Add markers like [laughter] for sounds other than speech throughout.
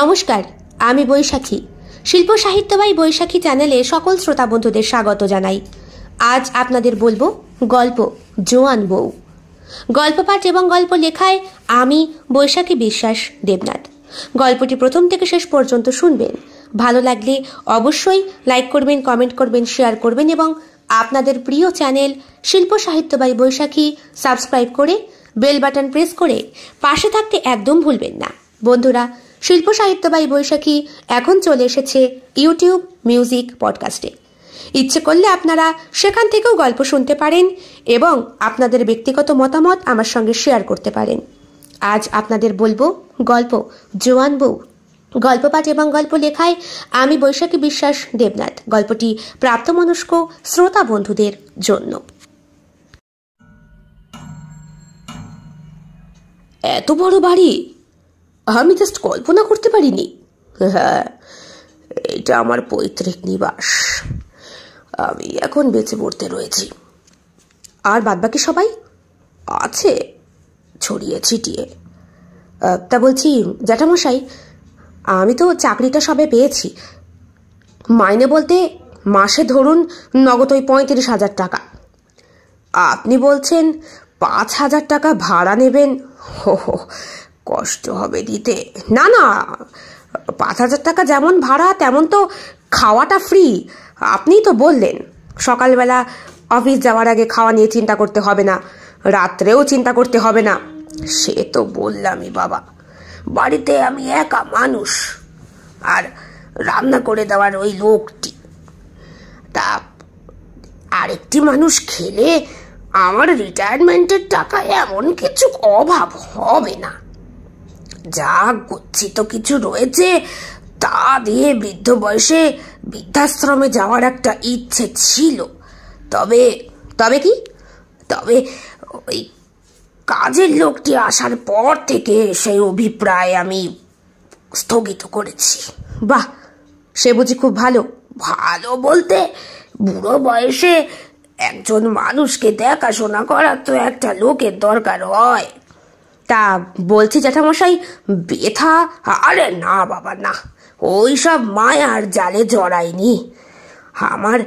নমস্কার আমি বৈশাখী শিল্প সাহিত্যবাই বৈশাখী চ্যানেলে সকল শ্রোতা বন্ধুদের স্বাগত জানাই আজ আপনাদের বলবো গল্প জোয়ান বউ গল্প পাঠ এবং গল্প লেখায় আমি বৈশাখী বিশ্বাস দেবনাথ গল্পটি প্রথম থেকে শেষ পর্যন্ত শুনবেন ভালো লাগলে অবশ্যই লাইক করবেন কমেন্ট করবেন শেয়ার করবেন এবং আপনাদের প্রিয় চ্যানেল শিল্প সাহিত্যবাই বৈশাখী সাবস্ক্রাইব করে বেল বাটন প্রেস করে পাশে থাকতে একদম ভুলবেন না বন্ধুরা শিল্প সাহিত্য বাই বৈশাখী এখন চলে এসেছে ইউটিউব মিউজিক পডকাস্টে ইচ্ছে করলে আপনারা সেখান থেকেও গল্প শুনতে পারেন এবং আপনাদের ব্যক্তিগত মতামত আমার সঙ্গে শেয়ার করতে পারেন আজ আপনাদের বলবো গল্প জোয়ান বউ গল্প পাঠ এবং গল্প লেখায় আমি বৈশাখী বিশ্বাস দেবনাথ গল্পটি প্রাপ্তমনস্ক শ্রোতা বন্ধুদের জন্য এত বড় বাড়ি আমি জাস্ট কল্পনা করতে পারিনি হ্যাঁ এটা আমার পৈতৃক নিবাস আমি এখন বেঁচে পড়তে রয়েছি আর বাদবাকি সবাই আছে ছড়িয়ে ছিটিয়ে তা বলছি জ্যাঠামশাই আমি তো চাকরিটা সবে পেয়েছি মাইনে বলতে মাসে ধরুন নগদ ওই পঁয়ত্রিশ হাজার টাকা আপনি বলছেন পাঁচ হাজার টাকা ভাড়া নেবেন হো হো কষ্ট হবে দিতে না না পাঁচ হাজার টাকা যেমন ভাড়া তেমন তো খাওয়াটা ফ্রি আপনিই তো বললেন সকালবেলা অফিস যাওয়ার আগে খাওয়া নিয়ে চিন্তা করতে হবে না রাত্রেও চিন্তা করতে হবে না সে তো বললামই বাবা বাড়িতে আমি একা মানুষ আর রান্না করে দেওয়ার ওই লোকটি তা আরেকটি মানুষ খেলে আমার রিটায়ারমেন্টের টাকা এমন কিছু অভাব হবে না যা গচ্ছিত কিছু রয়েছে তা দিয়ে বৃদ্ধ বয়সে বৃদ্ধাশ্রমে যাওয়ার একটা ইচ্ছে ছিল তবে তবে কি তবে ওই কাজের লোকটি আসার পর থেকে সেই অভিপ্রায় আমি স্থগিত করেছি বাহ সে বুঝি খুব ভালো ভালো বলতে বুড়ো বয়সে একজন মানুষকে দেখাশোনা করার তো একটা লোকের দরকার হয় তা বলছি জ্যাঠামশাই ব্যথা আরে না বাবা না ওই সব মায়ার জালে জড়াইনি আমার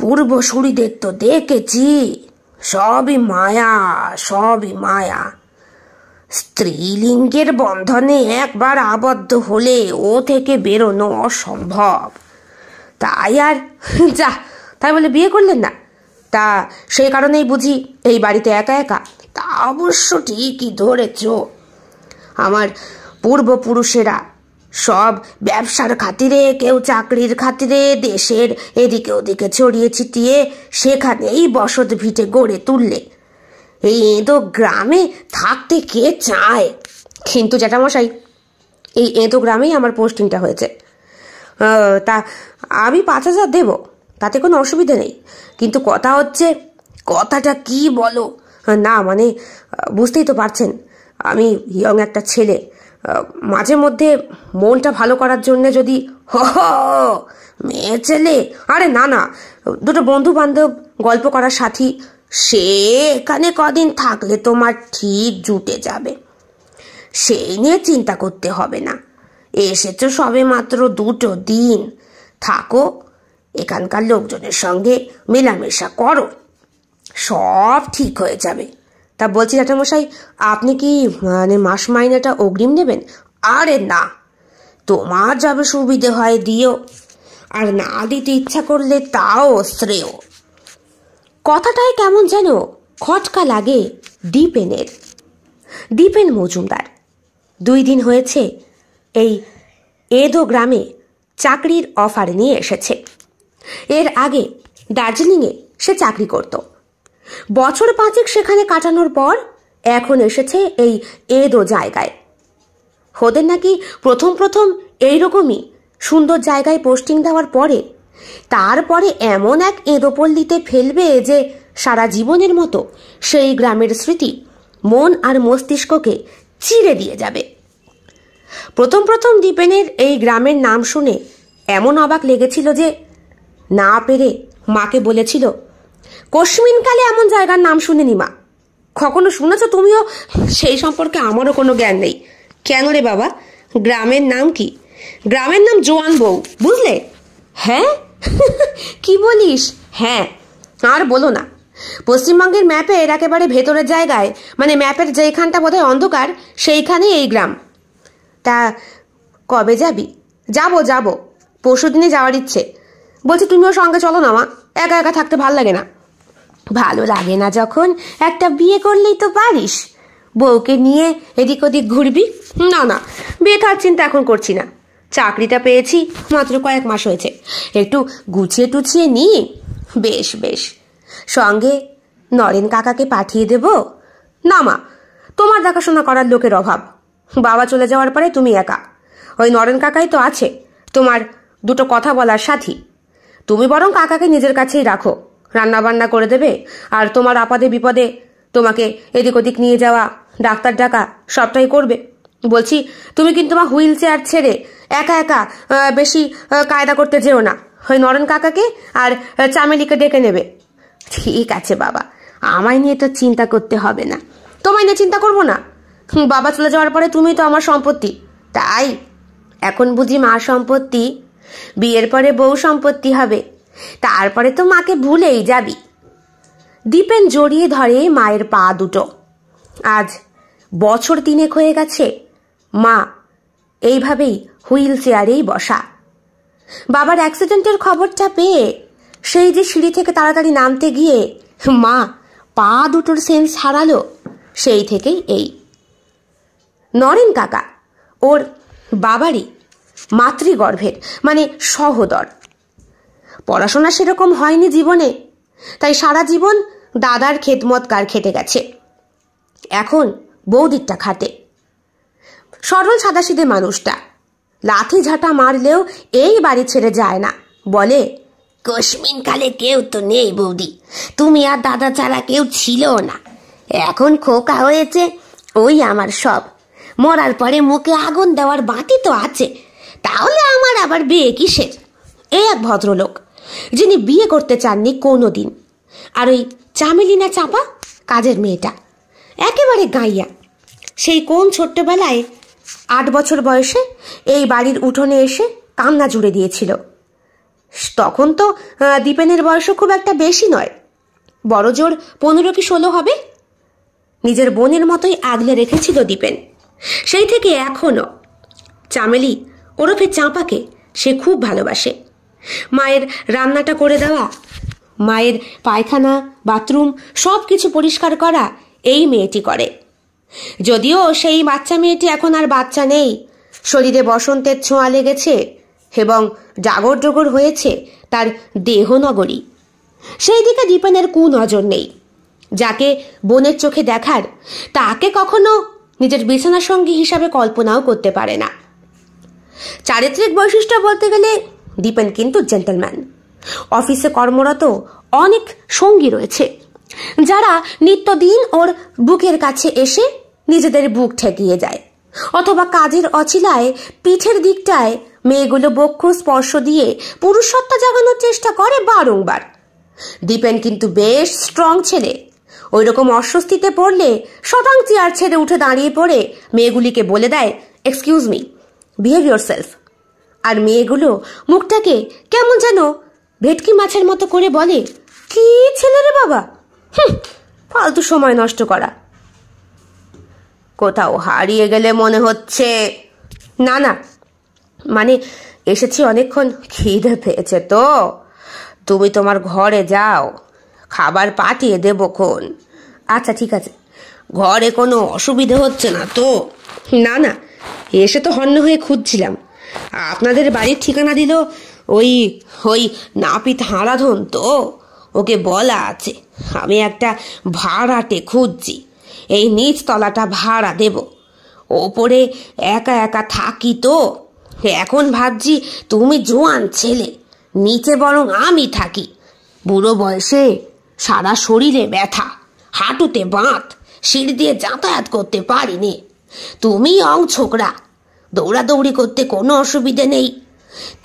পূর্বসূরিদের তো দেখেছি সবই মায়া সবই মায়া স্ত্রীলিঙ্গের বন্ধনে একবার আবদ্ধ হলে ও থেকে বেরোনো অসম্ভব তাই আর যা তাই বলে বিয়ে করলেন না তা সেই কারণেই বুঝি এই বাড়িতে একা একা তা অবশ্য ঠিকই ধরেছ আমার পূর্বপুরুষেরা সব ব্যবসার খাতিরে কেউ চাকরির খাতিরে দেশের এদিকে ওদিকে ছড়িয়ে ছিটিয়ে সেখানেই বসত ভিটে গড়ে তুললে এই এঁদো গ্রামে থাকতে কে চায় কিন্তু জ্যাঠামশাই এই এঁদো গ্রামেই আমার পোস্টিংটা হয়েছে তা আমি পাঁচ হাজার দেবো তাতে কোনো অসুবিধা নেই কিন্তু কথা হচ্ছে কথাটা কি বলো না মানে বুঝতেই তো পারছেন আমি ইয়ং একটা ছেলে মাঝে মধ্যে মনটা ভালো করার জন্য যদি হ মেয়ে ছেলে আরে না না দুটো বন্ধু বান্ধব গল্প করার সাথী সে এখানে কদিন থাকলে তোমার ঠিক জুটে যাবে সেই নিয়ে চিন্তা করতে হবে না এসেছো সবে মাত্র দুটো দিন থাকো এখানকার লোকজনের সঙ্গে মেলামেশা করো সব ঠিক হয়ে যাবে তা বলছি জ্যাঠামশাই আপনি কি মানে মাস মাইনেটা অগ্রিম নেবেন আরে না তোমার যাবে সুবিধে হয় দিও আর না দিতে ইচ্ছা করলে তাও শ্রেয় কথাটায় কেমন যেন খটকা লাগে দীপেনের দীপেন মজুমদার দুই দিন হয়েছে এই এদো গ্রামে চাকরির অফার নিয়ে এসেছে এর আগে দার্জিলিংয়ে সে চাকরি করত বছর পাঁচেক সেখানে কাটানোর পর এখন এসেছে এই এদো জায়গায় হোদের নাকি প্রথম প্রথম এইরকমই সুন্দর জায়গায় পোস্টিং দেওয়ার পরে তারপরে এমন এক এদোপল্লিতে ফেলবে যে সারা জীবনের মতো সেই গ্রামের স্মৃতি মন আর মস্তিষ্ককে চিড়ে দিয়ে যাবে প্রথম প্রথম দীপেনের এই গ্রামের নাম শুনে এমন অবাক লেগেছিল যে না পেরে মাকে বলেছিল কশ্মিনকালে এমন জায়গার নাম শুনিনি মা কখনো শুনেছ তুমিও সেই সম্পর্কে আমারও কোনো জ্ঞান নেই কেন রে বাবা গ্রামের নাম কি গ্রামের নাম জোয়ান বউ বুঝলে হ্যাঁ [laughs] কি বলিস হ্যাঁ আর বলো না পশ্চিমবঙ্গের ম্যাপে এর একেবারে ভেতরের জায়গায় মানে ম্যাপের যেখানটা বোধহয় অন্ধকার সেইখানে এই গ্রাম তা কবে যাবি যাব যাব পরশু দিনে যাওয়ার ইচ্ছে বলছে তুমিও সঙ্গে চলো না মা একা একা থাকতে ভাল লাগে না ভালো লাগে না যখন একটা বিয়ে করলেই তো পারিস বউকে নিয়ে এদিক ওদিক ঘুরবি না না বিয়ে থার চিন্তা এখন করছি না চাকরিটা পেয়েছি মাত্র কয়েক মাস হয়েছে একটু গুছিয়ে টুছিয়ে নি বেশ বেশ সঙ্গে নরেন কাকাকে পাঠিয়ে দেব না মা তোমার দেখাশোনা করার লোকের অভাব বাবা চলে যাওয়ার পরে তুমি একা ওই নরেন কাকাই তো আছে তোমার দুটো কথা বলার সাথী তুমি বরং কাকাকে নিজের কাছেই রাখো রান্নাবান্না করে দেবে আর তোমার আপাদে বিপদে তোমাকে এদিক ওদিক নিয়ে যাওয়া ডাক্তার ডাকা সবটাই করবে বলছি তুমি কিন্তু আমার হুইল চেয়ার ছেড়ে একা একা বেশি কায়দা করতে যেও না ওই নরেন কাকাকে আর চামেলিকে ডেকে নেবে ঠিক আছে বাবা আমায় নিয়ে তো চিন্তা করতে হবে না তোমায় নিয়ে চিন্তা করবো না বাবা চলে যাওয়ার পরে তুমি তো আমার সম্পত্তি তাই এখন বুঝি মা সম্পত্তি বিয়ের পরে বউ সম্পত্তি হবে তারপরে তো মাকে ভুলেই যাবি দীপেন জড়িয়ে ধরে মায়ের পা দুটো আজ বছর তিনেক হয়ে গেছে মা এইভাবেই হুইল চেয়ারেই বসা বাবার অ্যাক্সিডেন্টের খবরটা পেয়ে সেই যে সিঁড়ি থেকে তাড়াতাড়ি নামতে গিয়ে মা পা দুটোর সেন্স হারালো সেই থেকেই এই নরেন কাকা ওর বাবারই মাতৃগর্ভের মানে সহদর পড়াশোনা সেরকম হয়নি জীবনে তাই সারা জীবন দাদার কার খেটে গেছে এখন বৌদিরটা খাটে সরল সাদাসিদে মানুষটা লাথি ঝাঁটা মারলেও এই বাড়ি ছেড়ে যায় না বলে কশ্মিন কালে কেউ তো নেই বৌদি তুমি আর দাদা ছাড়া কেউ ছিল না এখন খোকা হয়েছে ওই আমার সব মরার পরে মুখে আগুন দেওয়ার বাতি তো আছে তাহলে আমার আবার বিয়ে কিসের এ এক ভদ্রলোক যিনি বিয়ে করতে চাননি কোনো দিন আর ওই চামেলিনা চাপা কাজের মেয়েটা একেবারে গাইয়া সেই কোন ছোট্টবেলায় আট বছর বয়সে এই বাড়ির উঠোনে এসে কান্না জুড়ে দিয়েছিল তখন তো দীপেনের বয়সও খুব একটা বেশি নয় বড় জোর পনেরো কি ষোলো হবে নিজের বোনের মতোই আগলে রেখেছিল দীপেন সেই থেকে এখনও চামেলি ওরফে চাঁপাকে সে খুব ভালোবাসে মায়ের রান্নাটা করে দেওয়া মায়ের পায়খানা বাথরুম সব কিছু পরিষ্কার করা এই মেয়েটি করে যদিও সেই বাচ্চা মেয়েটি এখন আর বাচ্চা নেই শরীরে বসন্তের ছোঁয়া লেগেছে এবং জাগর জগর হয়েছে তার দেহনগরী সেই দিকে দীপেনের কুনজর নেই যাকে বোনের চোখে দেখার তাকে কখনো নিজের বিছানা সঙ্গী হিসাবে কল্পনাও করতে পারে না চারিত্রিক বৈশিষ্ট্য বলতে গেলে দীপেন কিন্তু জেন্টেলম্যান অফিসে কর্মরত অনেক সঙ্গী রয়েছে যারা নিত্যদিন ওর বুকের কাছে এসে নিজেদের বুক ঠেকিয়ে যায় অথবা কাজের অছিলায় পিঠের দিকটায় মেয়েগুলো বক্ষ স্পর্শ দিয়ে পুরুষত্ব জাগানোর চেষ্টা করে বারংবার দীপেন কিন্তু বেশ স্ট্রং ছেলে ওই রকম অস্বস্তিতে পড়লে শতাং চেয়ার ছেড়ে উঠে দাঁড়িয়ে পড়ে মেয়েগুলিকে বলে দেয় excuse me behave yourself আর মেয়েগুলো মুখটাকে কেমন যেন ভেটকি মাছের মতো করে বলে কি ছেলে রে বাবা হুম ফালতু সময় নষ্ট করা কোথাও হারিয়ে গেলে মনে হচ্ছে না না মানে এসেছি অনেকক্ষণ খিদে পেয়েছে তো তুমি তোমার ঘরে যাও খাবার পাঠিয়ে দেবো খন আচ্ছা ঠিক আছে ঘরে কোনো অসুবিধে হচ্ছে না তো না না এসে তো হন্য হয়ে খুঁজছিলাম আপনাদের বাড়ির ঠিকানা দিল ওই ওই নাপিত হাঁড়াধন তো ওকে বলা আছে আমি একটা ভাড়াটে খুঁজছি এই নিচ তলাটা ভাড়া দেব ওপরে একা একা থাকি তো এখন ভাবছি তুমি জোয়ান ছেলে নিচে বরং আমি থাকি বুড়ো বয়সে সারা শরীরে ব্যথা হাঁটুতে বাঁধ সিঁড়ি দিয়ে যাতায়াত করতে পারিনি তুমি অং ছোকরা দৌড়াদৌড়ি করতে কোনো অসুবিধে নেই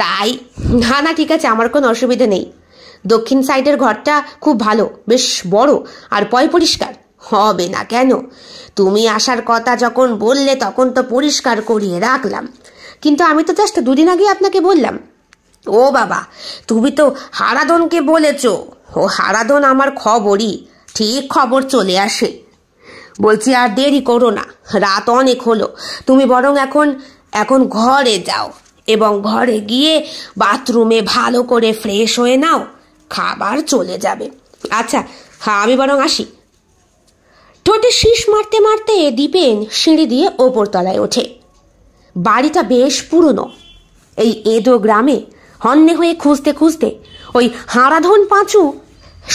তাই না না ঠিক আছে আমার কোনো অসুবিধে নেই দক্ষিণ সাইডের ঘরটা খুব ভালো বেশ বড় আর পয় পরিষ্কার হবে না কেন তুমি আসার কথা যখন বললে তখন তো পরিষ্কার করিয়ে রাখলাম কিন্তু আমি তো জাস্ট দুদিন আগে আপনাকে বললাম ও বাবা তুমি তো হারাধনকে বলেছ ও হারাধন আমার খবরই ঠিক খবর চলে আসে বলছি আর দেরি করো না রাত অনেক হলো তুমি বরং এখন এখন ঘরে যাও এবং ঘরে গিয়ে বাথরুমে ভালো করে ফ্রেশ হয়ে নাও খাবার চলে যাবে আচ্ছা হ্যাঁ আমি বরং আসি ঠোঁটে শীষ মারতে মারতে দীপেন সিঁড়ি দিয়ে ওপর তলায় ওঠে বাড়িটা বেশ পুরনো এই এদো গ্রামে হন্যে হয়ে খুঁজতে খুঁজতে ওই হাঁড়াধন পাঁচু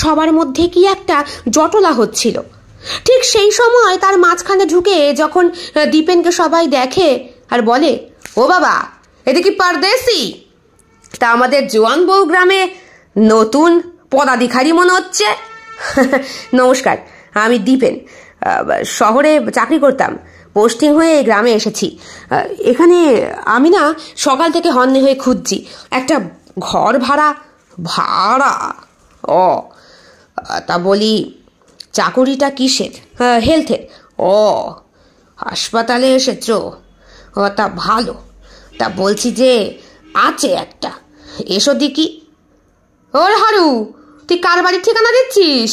সবার মধ্যে কি একটা জটলা হচ্ছিল ঠিক সেই সময় তার মাঝখানে ঢুকে যখন দীপেনকে সবাই দেখে আর বলে ও বাবা এতে কি পারদেশি তা আমাদের জোয়ান বউ গ্রামে নতুন পদাধিকারী মনে হচ্ছে [laughs] নমস্কার আমি দীপেন শহরে চাকরি করতাম পোস্টিং হয়ে এই গ্রামে এসেছি এখানে আমি না সকাল থেকে হন্যে হয়ে খুঁজছি একটা ঘর ভাড়া ভাড়া ও তা বলি চাকুরিটা কিসের হেলথের হ্যাঁ, ও হাসপাতালে এসেছ ও তা ভালো তা বলছি যে আছে একটা এসো দিকি ও হারু তুই কার বাড়ির ঠিকানা দিচ্ছিস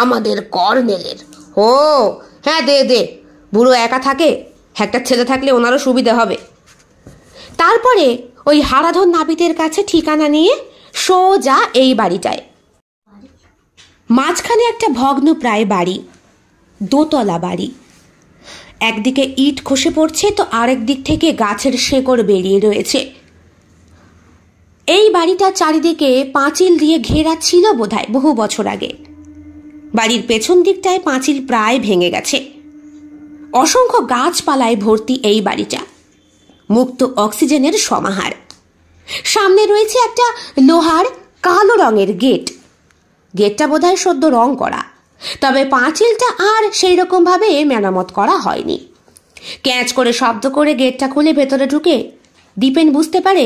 আমাদের কর্নেলের ও হ্যাঁ দে দে বুড়ো একা থাকে একটা ছেলে থাকলে ওনারও সুবিধা হবে তারপরে ওই হারাধন নাবিদের কাছে ঠিকানা নিয়ে সোজা এই বাড়িটায় মাঝখানে একটা ভগ্ন প্রায় বাড়ি দোতলা বাড়ি একদিকে ইট খসে পড়ছে তো আরেক দিক থেকে গাছের শেকড় বেরিয়ে রয়েছে এই বাড়িটা চারিদিকে পাঁচিল দিয়ে ঘেরা ছিল বোধহয় বহু বছর আগে বাড়ির পেছন দিকটায় পাঁচিল প্রায় ভেঙে গেছে অসংখ্য গাছপালায় ভর্তি এই বাড়িটা মুক্ত অক্সিজেনের সমাহার সামনে রয়েছে একটা লোহার কালো রঙের গেট গেটটা বোধ হয় সদ্য রং করা তবে পাঁচিলটা আর সেই রকমভাবে মেরামত করা হয়নি ক্যাচ করে শব্দ করে গেটটা খুলে ভেতরে ঢুকে দীপেন বুঝতে পারে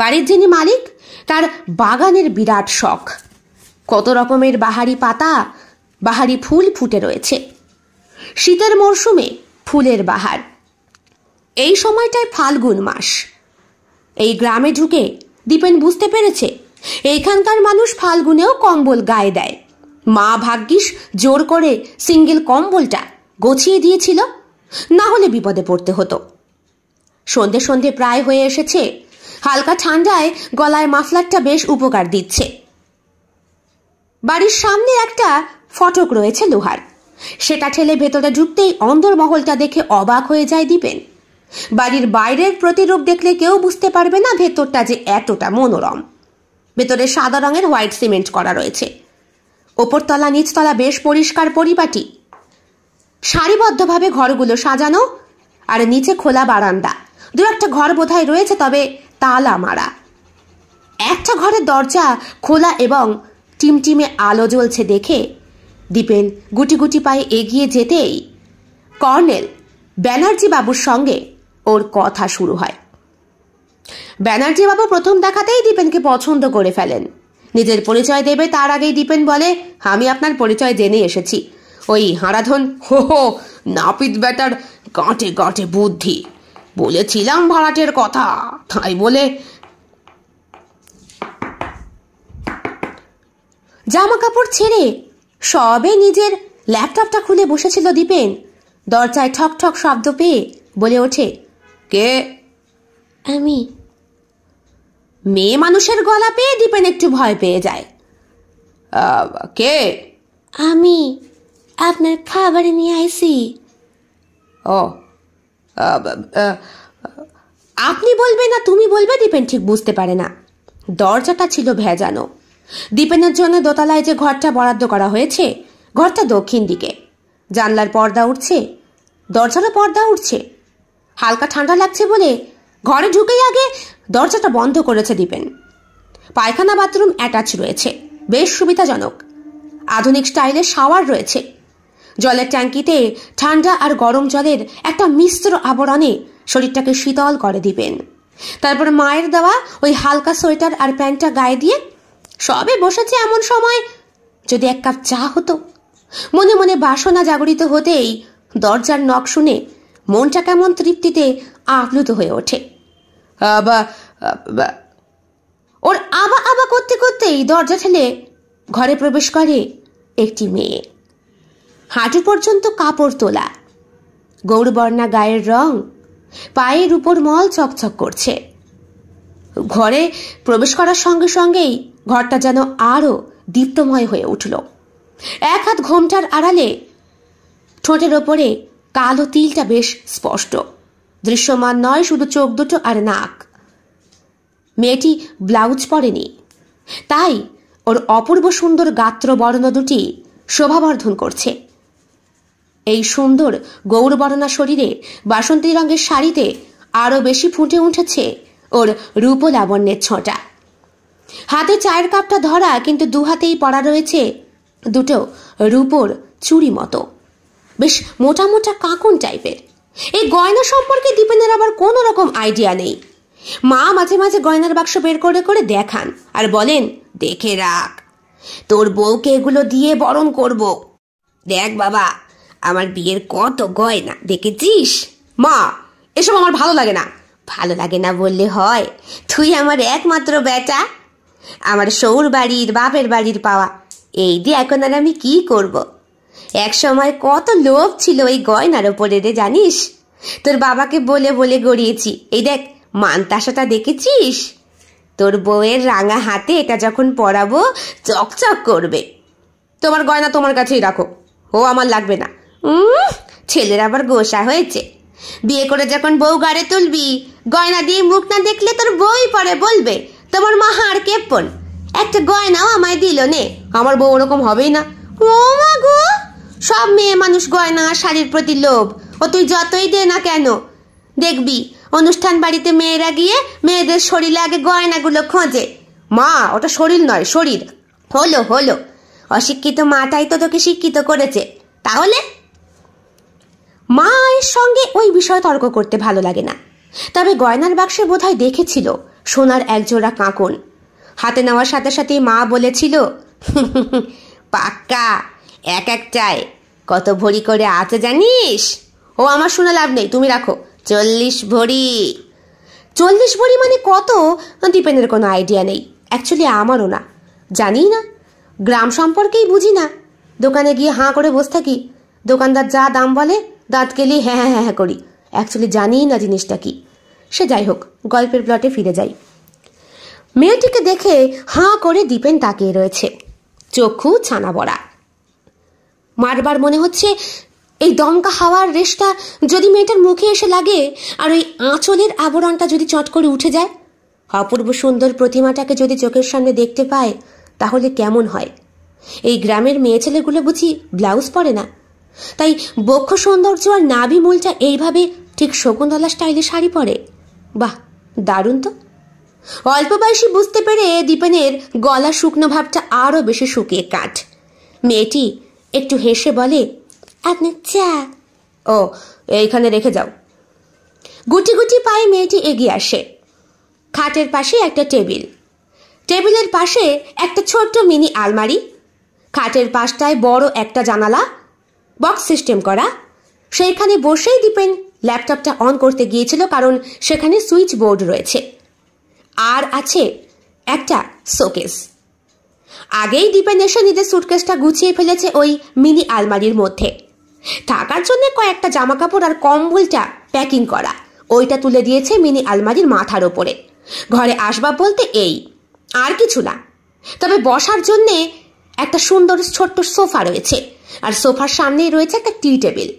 বাড়ির যিনি মালিক তার বাগানের বিরাট শখ কত রকমের বাহারি পাতা বাহারি ফুল ফুটে রয়েছে শীতের মরশুমে ফুলের বাহার এই সময়টায় ফাল্গুন মাস এই গ্রামে ঢুকে দীপেন বুঝতে পেরেছে এইখানকার মানুষ ফাল্গুনেও কম্বল গায়ে দেয় মা ভাগ্যিস জোর করে সিঙ্গেল কম্বলটা গছিয়ে দিয়েছিল না হলে বিপদে পড়তে হতো সন্ধে সন্ধে প্রায় হয়ে এসেছে হালকা ঠান্ডায় গলায় মাফলারটা বেশ উপকার দিচ্ছে বাড়ির সামনে একটা ফটক রয়েছে লোহার সেটা ঠেলে ভেতরে ঢুকতেই অন্দরমহলটা দেখে অবাক হয়ে যায় দিবেন বাড়ির বাইরের প্রতিরূপ দেখলে কেউ বুঝতে পারবে না ভেতরটা যে এতটা মনোরম ভেতরে সাদা রঙের হোয়াইট সিমেন্ট করা রয়েছে ওপরতলা নিচতলা বেশ পরিষ্কার পরিপাটি সারিবদ্ধভাবে ঘরগুলো সাজানো আর নিচে খোলা বারান্দা দু একটা ঘর বোধহয় রয়েছে তবে তালা মারা একটা ঘরের দরজা খোলা এবং টিমটিমে আলো জ্বলছে দেখে দীপেন গুটি গুটি পায়ে এগিয়ে যেতেই কর্নেল ব্যানার্জি বাবুর সঙ্গে ওর কথা শুরু হয় ব্যানার্জি বাবু প্রথম দেখাতেই দীপেনকে পছন্দ করে ফেলেন নিজের পরিচয় দেবে তার আগেই দীপেন বলে আমি আপনার পরিচয় জেনে এসেছি ওই হারাধন হো হো নাপিত ব্যাটার গাঁটে গাঁটে বুদ্ধি বলেছিলাম ভাড়াটের কথা তাই বলে জামা কাপড় ছেড়ে সবে নিজের ল্যাপটপটা খুলে বসেছিল দীপেন দরজায় ঠক ঠক শব্দ পেয়ে বলে ওঠে কে আমি মেয়ে মানুষের গলা পেয়ে দীপেন একটু ভয় পেয়ে যায় কে আমি আপনার খাবার নিয়ে আইসি ও আপনি বলবে না তুমি বলবে দীপেন ঠিক বুঝতে পারে না দরজাটা ছিল ভেজানো দীপেনের জন্য দোতলায় যে ঘরটা বরাদ্দ করা হয়েছে ঘরটা দক্ষিণ দিকে জানলার পর্দা উঠছে দরজারও পর্দা উঠছে হালকা ঠান্ডা লাগছে বলে ঘরে ঢুকেই আগে দরজাটা বন্ধ করেছে দিবেন পায়খানা বাথরুম অ্যাটাচ রয়েছে বেশ সুবিধাজনক আধুনিক স্টাইলে শাওয়ার রয়েছে জলের ট্যাঙ্কিতে ঠান্ডা আর গরম জলের একটা মিশ্র আবরণে শরীরটাকে শীতল করে দিবেন তারপর মায়ের দেওয়া ওই হালকা সোয়েটার আর প্যান্টটা গায়ে দিয়ে সবে বসেছে এমন সময় যদি এক কাপ চা হতো মনে মনে বাসনা জাগরিত হতেই দরজার নখ শুনে মনটা কেমন তৃপ্তিতে আপ্লুত হয়ে ওঠে আবা ওর আবা আবা করতে করতেই দরজা ঠেলে ঘরে প্রবেশ করে একটি মেয়ে হাঁটু পর্যন্ত কাপড় তোলা গৌরবর্ণা গায়ের রং পায়ের উপর মল চকচক করছে ঘরে প্রবেশ করার সঙ্গে সঙ্গেই ঘরটা যেন আরও দীপ্তময় হয়ে উঠল এক হাত ঘোমটার আড়ালে ঠোঁটের ওপরে কালো তিলটা বেশ স্পষ্ট দৃশ্যমান নয় শুধু চোখ দুটো আর নাক মেয়েটি ব্লাউজ পরেনি তাই ওর অপূর্ব সুন্দর গাত্র বর্ণ দুটি শোভাবর্ধন করছে এই সুন্দর গৌরবর্ণা শরীরে বাসন্তী রঙের শাড়িতে আরও বেশি ফুটে উঠেছে ওর রূপ লাবণ্যের ছোঁটা হাতে চায়ের কাপটা ধরা কিন্তু দু হাতেই পড়া রয়েছে দুটো রূপর চুরি মতো বেশ মোটা মোটা কাঁকন টাইপের এই গয়না সম্পর্কে দীপেনের আবার কোনো রকম আইডিয়া নেই মা মাঝে মাঝে গয়নার বাক্স বের করে করে দেখান আর বলেন দেখে রাখ তোর বউকে এগুলো দিয়ে বরণ করব। দেখ বাবা আমার বিয়ের কত গয়না দেখেছিস মা এসব আমার ভালো লাগে না ভালো লাগে না বললে হয় তুই আমার একমাত্র বেটা আমার সৌর বাড়ির বাপের বাড়ির পাওয়া এই দিয়ে এখন আর আমি কি করবো এক সময় কত লোভ ছিল ওই গয়নার ওপরে রে জানিস তোর বাবাকে বলে বলে গড়িয়েছি এই দেখ মানতাসাটা দেখেছিস তোর বউয়ের রাঙা হাতে এটা যখন পরাবো চকচক করবে তোমার গয়না তোমার কাছেই রাখো ও আমার লাগবে না ছেলের আবার গোসা হয়েছে বিয়ে করে যখন বউ গাড়ে তুলবি গয়না দিয়ে মুখ না দেখলে তোর বই পরে বলবে তোমার মা হাড় কেপন একটা গয়নাও আমায় দিল নে আমার বউ ওরকম হবেই না ও মা গো সব মেয়ে মানুষ গয়না আর শাড়ির প্রতি লোভ ও তুই যতই দে না কেন দেখবি অনুষ্ঠান বাড়িতে মেয়েরা গিয়ে মেয়েদের শরীরে আগে গয়নাগুলো খোঁজে মা ওটা শরীর নয় শরীর হলো হলো অশিক্ষিত তাই তো তোকে শিক্ষিত করেছে তাহলে মায়ের সঙ্গে ওই বিষয়ে তর্ক করতে ভালো লাগে না তবে গয়নার বাক্সে বোধহয় দেখেছিল সোনার একজোড়া কাঁকন হাতে নেওয়ার সাথে সাথে মা বলেছিল পাক্কা এক একটায় কত ভরি করে আছে জানিস ও আমার শুনে লাভ নেই তুমি রাখো চল্লিশ ভরি চল্লিশ ভরি মানে কত দীপেনের কোনো আইডিয়া নেই অ্যাকচুয়ালি আমারও না জানি না গ্রাম সম্পর্কেই বুঝি না দোকানে গিয়ে হাঁ করে বসে থাকি দোকানদার যা দাম বলে দাঁত কেলি হ্যাঁ হ্যাঁ হ্যাঁ করি অ্যাকচুয়ালি জানিই না জিনিসটা কি সে যাই হোক গল্পের প্লটে ফিরে যাই মেয়েটিকে দেখে হাঁ করে দীপেন তাকিয়ে রয়েছে চক্ষু ছানা বড়া মারবার মনে হচ্ছে এই দমকা হাওয়ার রেশটা যদি মেয়েটার মুখে এসে লাগে আর ওই আঁচলের আবরণটা যদি চট করে উঠে যায় অপূর্ব সুন্দর প্রতিমাটাকে যদি চোখের সামনে দেখতে পায় তাহলে কেমন হয় এই গ্রামের মেয়ে ছেলেগুলো বুঝি ব্লাউজ পরে না তাই বক্ষ সৌন্দর্য আর নাভি মূলটা এইভাবে ঠিক শকুন্তলা স্টাইলে শাড়ি পরে বাহ দারুণ তো অল্প বয়সী বুঝতে পেরে দীপেনের গলা শুকনো ভাবটা আরও বেশি শুকিয়ে কাঠ মেয়েটি একটু হেসে বলে আপনি চা ও এইখানে রেখে যাও গুটি গুটি পায়ে মেয়েটি এগিয়ে আসে খাটের পাশে একটা টেবিল টেবিলের পাশে একটা ছোট্ট মিনি আলমারি খাটের পাশটায় বড় একটা জানালা বক্স সিস্টেম করা সেইখানে বসেই দিপেন ল্যাপটপটা অন করতে গিয়েছিল কারণ সেখানে সুইচ বোর্ড রয়েছে আর আছে একটা শোকেস আগেই দীপেন এসে নিজের সুটকেসটা গুছিয়ে ফেলেছে ওই মিনি আলমারির মধ্যে থাকার জন্য কয়েকটা জামা কাপড় আর কম্বলটা প্যাকিং করা ওইটা তুলে দিয়েছে মিনি আলমারির মাথার ওপরে ঘরে আসবাব বলতে এই আর কিছু না তবে বসার জন্যে একটা সুন্দর ছোট্ট সোফা রয়েছে আর সোফার সামনেই রয়েছে একটা টি টেবিল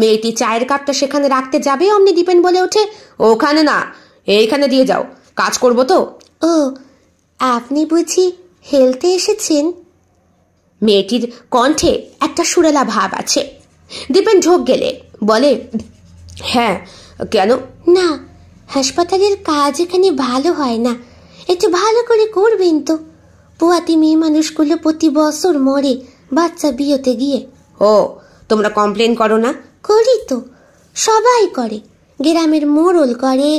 মেয়েটি চায়ের কাপটা সেখানে রাখতে যাবে অমনি দীপেন বলে ওঠে ওখানে না এইখানে দিয়ে যাও কাজ করবো তো ও আপনি বুঝি হেলতে এসেছেন মেয়েটির কণ্ঠে একটা সুরেলা ভাব আছে দীপেন ঢোক গেলে বলে হ্যাঁ কেন না হাসপাতালের কাজ এখানে ভালো হয় না একটু ভালো করে করবেন তো পুয়াতি মেয়ে মানুষগুলো প্রতি বছর মরে বাচ্চা বিয়েতে গিয়ে ও তোমরা কমপ্লেন করো না করি তো সবাই করে গ্রামের মোড়ল করে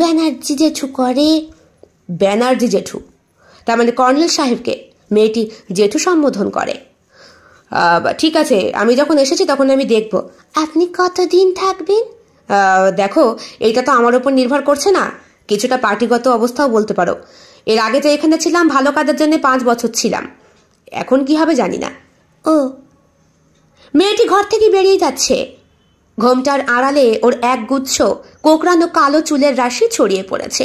ব্যানার্জি জেঠু করে ব্যানার্জি জেঠু তার মানে কর্নেল সাহেবকে মেয়েটি জেঠু সম্বোধন করে ঠিক আছে আমি যখন এসেছি তখন আমি দেখব আপনি কতদিন থাকবেন দেখো এটা তো আমার ওপর নির্ভর করছে না কিছুটা পার্টিগত অবস্থাও বলতে পারো এর আগে তো এখানে ছিলাম ভালো কাজের জন্য পাঁচ বছর ছিলাম এখন কি হবে জানি না ও মেয়েটি ঘর থেকে বেরিয়ে যাচ্ছে ঘোমটার আড়ালে ওর এক গুচ্ছ কোকড়ানো কালো চুলের রাশি ছড়িয়ে পড়েছে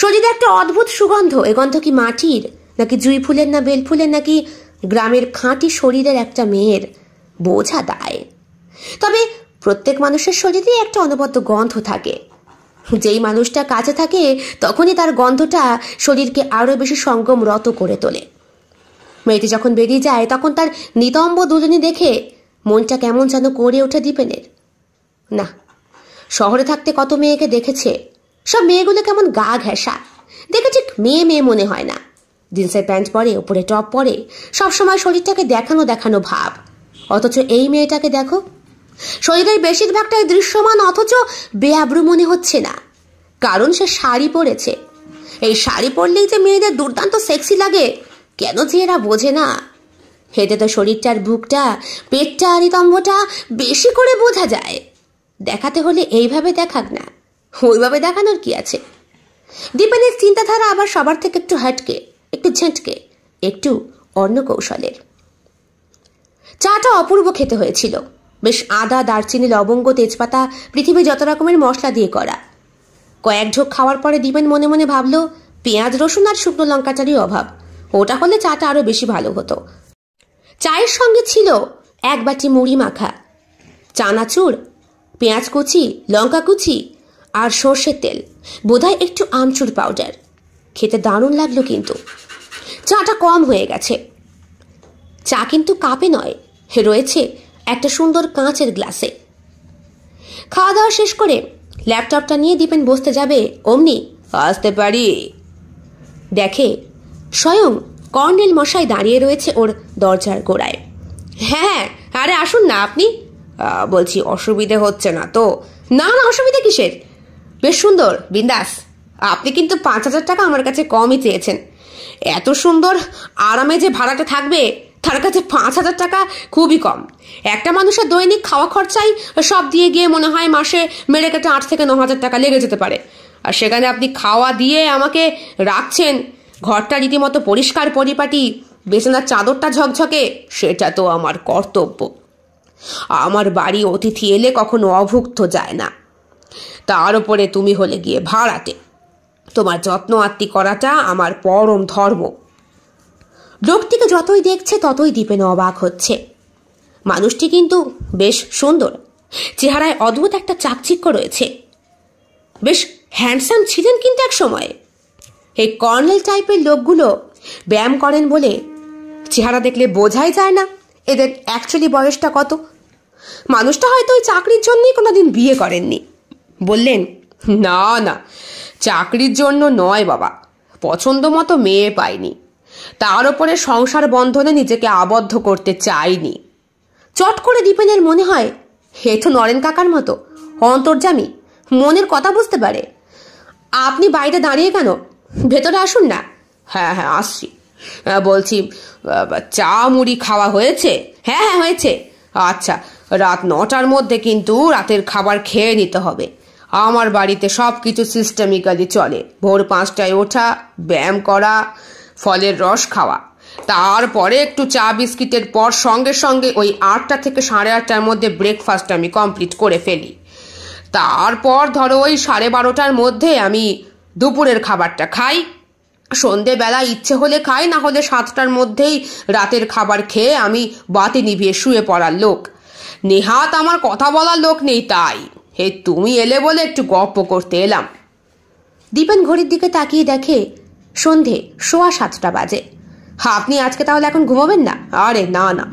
সজিদা একটা অদ্ভুত সুগন্ধ এ গন্ধ কি মাটির নাকি জুই ফুলের না বেল ফুলের নাকি গ্রামের খাঁটি শরীরের একটা মেয়ের বোঝা দায় তবে প্রত্যেক মানুষের শরীরেই একটা অনবদ্য গন্ধ থাকে যেই মানুষটা কাছে থাকে তখনই তার গন্ধটা শরীরকে আরও বেশি সঙ্গমরত করে তোলে মেয়েটি যখন বেরিয়ে যায় তখন তার নিতম্ব দুজনই দেখে মনটা কেমন যেন করে ওঠে দীপেনের না শহরে থাকতে কত মেয়েকে দেখেছে সব মেয়েগুলো কেমন গা ঘেঁষা দেখে ঠিক মেয়ে মেয়ে মনে হয় না জিন্সের প্যান্ট পরে ওপরে টপ পরে সবসময় শরীরটাকে দেখানো দেখানো ভাব অথচ এই মেয়েটাকে দেখো শরীরের বেশিরভাগটাই দৃশ্যমান অথচ বেআব্রু মনে হচ্ছে না কারণ সে শাড়ি পরেছে এই শাড়ি পরলেই যে মেয়েদের দুর্দান্ত সেক্সি লাগে কেন যে এরা বোঝে না হেঁটে তো শরীরটার বুকটা পেটটা আর বেশি করে বোঝা যায় দেখাতে হলে এইভাবে দেখাক না ওইভাবে দেখানোর কি আছে দীপালির চিন্তাধারা আবার সবার থেকে একটু হাটকে একটু ঝেঁটকে একটু অন্য কৌশলের চাটা অপূর্ব খেতে হয়েছিল বেশ আদা দারচিনি লবঙ্গ তেজপাতা পৃথিবী যত রকমের মশলা দিয়ে করা কয়েক ঢোক খাওয়ার পরে দীপেন মনে মনে ভাবল পেঁয়াজ রসুন আর শুকনো লঙ্কাচারই অভাব ওটা হলে চাটা আরও বেশি ভালো হতো চায়ের সঙ্গে ছিল এক বাটি মুড়ি মাখা চানাচুর পেঁয়াজ কুচি লঙ্কা কুচি আর সর্ষের তেল বোধহয় একটু আমচুর পাউডার খেতে দারুণ লাগলো কিন্তু চাটা কম হয়ে গেছে চা কিন্তু কাপে নয় রয়েছে একটা সুন্দর কাঁচের গ্লাসে খাওয়া দাওয়া শেষ করে ল্যাপটপটা নিয়ে দিপেন বসতে যাবে অমনি আসতে পারি দেখে স্বয়ং কর্নেল মশাই দাঁড়িয়ে রয়েছে ওর দরজার গোড়ায় হ্যাঁ আরে আসুন না আপনি বলছি অসুবিধে হচ্ছে না তো না না অসুবিধে কিসের বেশ সুন্দর বিন্দাস আপনি কিন্তু পাঁচ হাজার টাকা আমার কাছে কমই চেয়েছেন এত সুন্দর আরামে যে ভাড়াটা থাকবে তার কাছে পাঁচ হাজার টাকা খুবই কম একটা মানুষের দৈনিক খাওয়া খরচাই সব দিয়ে গিয়ে মনে হয় মাসে মেরে কেটে আট থেকে ন হাজার টাকা লেগে যেতে পারে আর সেখানে আপনি খাওয়া দিয়ে আমাকে রাখছেন ঘরটা রীতিমতো পরিষ্কার পরিপাটি বেচনার চাদরটা ঝকঝকে সেটা তো আমার কর্তব্য আমার বাড়ি অতিথি এলে কখনো অভুক্ত যায় না তার ওপরে তুমি হলে গিয়ে ভাড়াটে তোমার যত্ন আত্মি করাটা আমার পরম ধর্ম লোকটিকে যতই দেখছে ততই দীপেন অবাক হচ্ছে মানুষটি কিন্তু বেশ সুন্দর চেহারায় অদ্ভুত একটা চাকচিক্য রয়েছে বেশ হ্যান্ডসাম ছিলেন কিন্তু এক সময়ে এই কর্নেল টাইপের লোকগুলো ব্যায়াম করেন বলে চেহারা দেখলে বোঝাই যায় না এদের অ্যাকচুয়ালি বয়সটা কত মানুষটা হয়তো ওই চাকরির জন্যই কোনোদিন বিয়ে করেননি বললেন না না চাকরির জন্য নয় বাবা পছন্দ মতো মেয়ে পাইনি তার ওপরে সংসার বন্ধনে নিজেকে আবদ্ধ করতে চাইনি চট করে দীপেনের মনে হয় হে তো নরেন কাকার মতো অন্তর্জামী মনের কথা বুঝতে পারে আপনি বাইরে দাঁড়িয়ে কেন ভেতরে আসুন না হ্যাঁ হ্যাঁ আসছি বলছি চা মুড়ি খাওয়া হয়েছে হ্যাঁ হ্যাঁ হয়েছে আচ্ছা রাত নটার মধ্যে কিন্তু রাতের খাবার খেয়ে নিতে হবে আমার বাড়িতে সব কিছু সিস্টেমিক্যালি চলে ভোর পাঁচটায় ওঠা ব্যায়াম করা ফলের রস খাওয়া তারপরে একটু চা বিস্কিটের পর সঙ্গে সঙ্গে ওই আটটা থেকে সাড়ে আটটার মধ্যে ব্রেকফাস্ট আমি কমপ্লিট করে ফেলি তারপর ধরো ওই সাড়ে বারোটার মধ্যে আমি দুপুরের খাবারটা খাই সন্ধেবেলা ইচ্ছে হলে খাই না হলে সাতটার মধ্যেই রাতের খাবার খেয়ে আমি বাতি নিভিয়ে শুয়ে পড়ার লোক নেহাত আমার কথা বলার লোক নেই তাই হে তুমি এলে বলে একটু গপ্প করতে এলাম দীপেন ঘড়ির দিকে তাকিয়ে দেখে সন্ধে সোয়া সাতটা বাজে আপনি আজকে তাহলে এখন ঘুমাবেন না আরে না না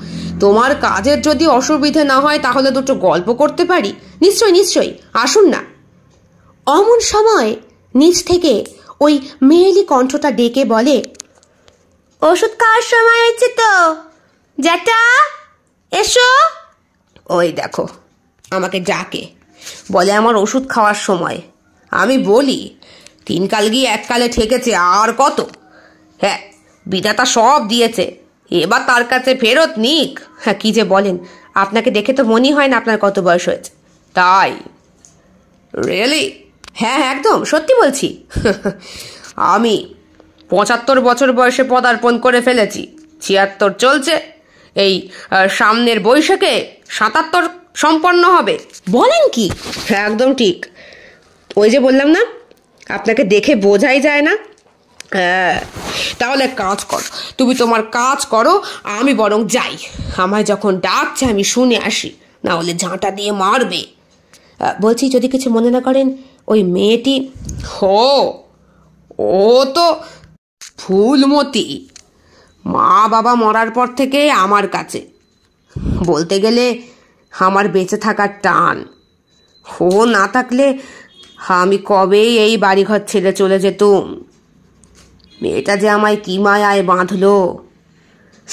তোমার কাজের যদি অসুবিধে না হয় তাহলে দুটো গল্প করতে পারি নিশ্চয় নিশ্চয়ই আসুন না অমন সময় নিচ থেকে ওই মেয়েলি কণ্ঠটা ডেকে বলে ওষুধ খাওয়ার সময় হয়েছে তো জ্যাটা এসো ওই দেখো আমাকে ডাকে বলে আমার ওষুধ খাওয়ার সময় আমি বলি তিন কাল গিয়ে এককালে ঠেকেছে আর কত হ্যাঁ বিধাতা সব দিয়েছে এবার তার কাছে ফেরত নিক হ্যাঁ কী যে বলেন আপনাকে দেখে তো মনেই হয় না আপনার কত বয়স হয়েছে তাই রিয়েলি হ্যাঁ হ্যাঁ একদম সত্যি বলছি [laughs] আমি পঁচাত্তর বছর বয়সে পদার্পণ করে ফেলেছি ছিয়াত্তর চলছে এই সামনের বৈশাখে সাতাত্তর সম্পন্ন হবে বলেন কি হ্যাঁ একদম ঠিক ওই যে বললাম না আপনাকে দেখে বোঝাই যায় না তাহলে কাজ করো তুমি তোমার কাজ করো আমি বরং যাই আমায় যখন ডাকছে আমি শুনে আসি না হলে ঝাঁটা দিয়ে মারবে বলছি যদি কিছু মনে না করেন ওই মেয়েটি হো ও তো ফুলমতি মা বাবা মরার পর থেকে আমার কাছে বলতে গেলে আমার বেঁচে থাকার টান ও না থাকলে আমি কবেই এই বাড়িঘর ছেড়ে চলে যেতুম মেয়েটা যে আমায় কি মায়ায় বাঁধলো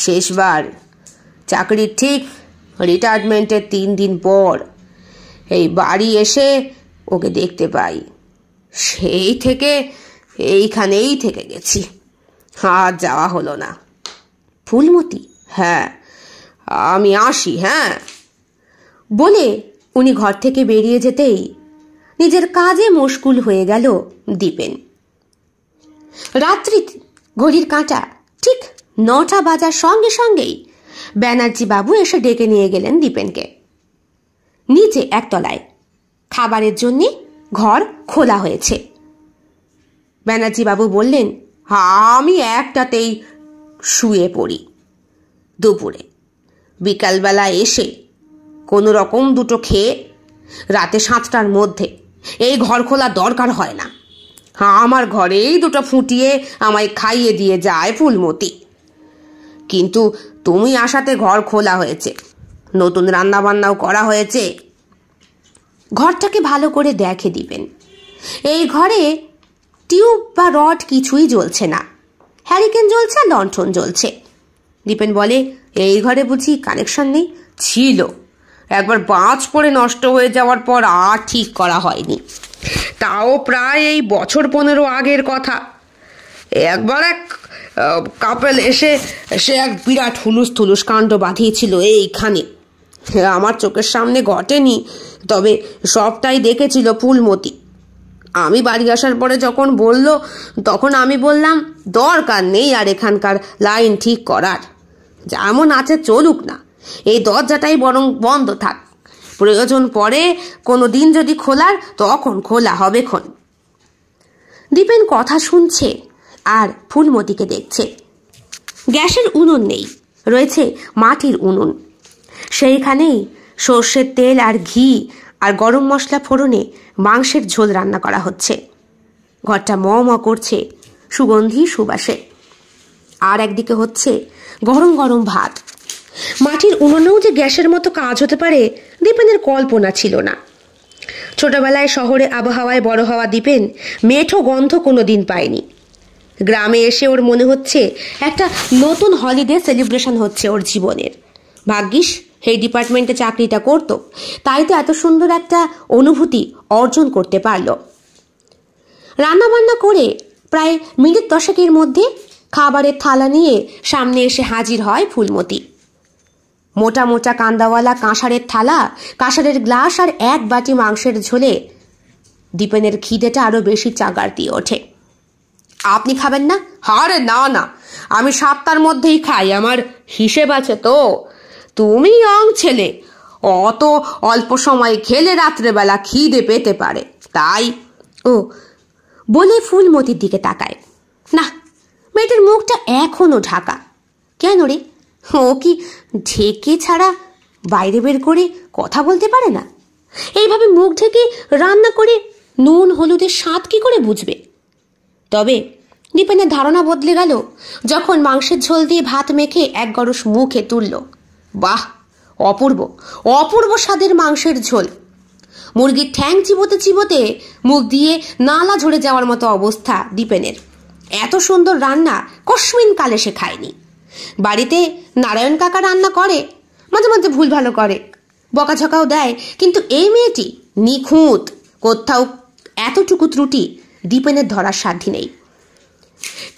শেষবার চাকরির ঠিক রিটায়ারমেন্টের তিন দিন পর এই বাড়ি এসে ওকে দেখতে পাই সেই থেকে এইখানেই থেকে গেছি আর যাওয়া হলো না ফুলমতি হ্যাঁ আমি আসি হ্যাঁ বলে উনি ঘর থেকে বেরিয়ে যেতেই নিজের কাজে মুশকুল হয়ে গেল দীপেন রাত্রি ঘড়ির কাঁটা ঠিক নটা বাজার সঙ্গে সঙ্গেই ব্যানার্জি বাবু এসে ডেকে নিয়ে গেলেন দীপেনকে নিচে একতলায় খাবারের জন্য ঘর খোলা হয়েছে ব্যানার্জি বাবু বললেন আমি একটাতেই শুয়ে পড়ি দুপুরে বিকালবেলা এসে কোনো রকম দুটো খেয়ে রাতে সাতটার মধ্যে এই ঘর খোলা দরকার হয় না আমার ঘরেই দুটো ফুটিয়ে আমায় খাইয়ে দিয়ে যায় ফুলমতি কিন্তু তুমি আসাতে ঘর খোলা হয়েছে নতুন রান্নাবান্নাও করা হয়েছে ঘরটাকে ভালো করে দেখে দিবেন এই ঘরে টিউব বা রড কিছুই জ্বলছে না হ্যারিকেন জ্বলছে আর লণ্ঠন জ্বলছে দীপেন বলে এই ঘরে বুঝি কানেকশন নেই ছিল একবার বাঁচ পড়ে নষ্ট হয়ে যাওয়ার পর আর ঠিক করা হয়নি তাও প্রায় এই বছর পনেরো আগের কথা একবার এক কাপেল এসে সে এক বিরাট হুলুস থুলুস কাণ্ড বাঁধিয়েছিল এইখানে আমার চোখের সামনে ঘটেনি তবে সবটাই দেখেছিল ফুলমতি আমি বাড়ি আসার পরে যখন বলল তখন আমি বললাম দরকার নেই আর এখানকার লাইন ঠিক করার যেমন আছে চলুক না এই দরজাটাই বরং বন্ধ থাক প্রয়োজন পড়ে কোনো দিন যদি খোলার তখন খোলা হবে খন দীপেন কথা শুনছে আর ফুলমতিকে দেখছে গ্যাসের উনুন নেই রয়েছে মাটির উনুন সেইখানেই সর্ষের তেল আর ঘি আর গরম মশলা ফোড়নে মাংসের ঝোল রান্না করা হচ্ছে ঘরটা ম ম করছে সুগন্ধি সুবাসে আর একদিকে হচ্ছে গরম গরম ভাত মাটির উনুনেও যে গ্যাসের মতো কাজ হতে পারে দীপেনের কল্পনা ছিল না ছোটবেলায় শহরে আবহাওয়ায় বড় হওয়া দীপেন মেঠো গন্ধ কোনো দিন পায়নি গ্রামে এসে ওর মনে হচ্ছে একটা নতুন হলিডে সেলিব্রেশন হচ্ছে ওর জীবনের ভাগ্যিস সেই ডিপার্টমেন্টে চাকরিটা করত তাই তো এত সুন্দর একটা অনুভূতি অর্জন করতে পারল রান্নাবান্না করে প্রায় মিনিট দশকের মধ্যে খাবারের থালা নিয়ে সামনে এসে হাজির হয় ফুলমতি মোটা মোটা কান্দাওয়ালা কাঁসারের থালা কাঁসারের গ্লাস আর এক বাটি মাংসের ঝোলে দীপেনের খিদেটা আরও বেশি চাগার দিয়ে ওঠে আপনি খাবেন না আরে না না আমি সাতটার মধ্যেই খাই আমার হিসেব আছে তো তুমি অং ছেলে অত অল্প সময় খেলে রাত্রেবেলা খিদে পেতে পারে তাই ও বলে ফুলমতির দিকে তাকায় না মেয়েটার মুখটা এখনও ঢাকা কেন রে ও কি ঢেকে ছাড়া বাইরে বের করে কথা বলতে পারে না এইভাবে মুখ ঢেকে রান্না করে নুন হলুদের স্বাদ কি করে বুঝবে তবে দীপেনের ধারণা বদলে গেল যখন মাংসের ঝোল দিয়ে ভাত মেখে এক গরস মুখে তুলল বাহ অপূর্ব অপূর্ব স্বাদের মাংসের ঝোল মুরগির ঠ্যাং চিবোতে চিবোতে মুখ দিয়ে নালা ঝরে যাওয়ার মতো অবস্থা দীপেনের এত সুন্দর রান্না কস্মিন কালে সে খায়নি বাড়িতে নারায়ণ কাকা রান্না করে মাঝে মাঝে ভুল ভালো করে বকাঝকাও দেয় কিন্তু এই মেয়েটি নিখুঁত কোথাও এতটুকু ত্রুটি দীপেনের ধরার সাধ্যি নেই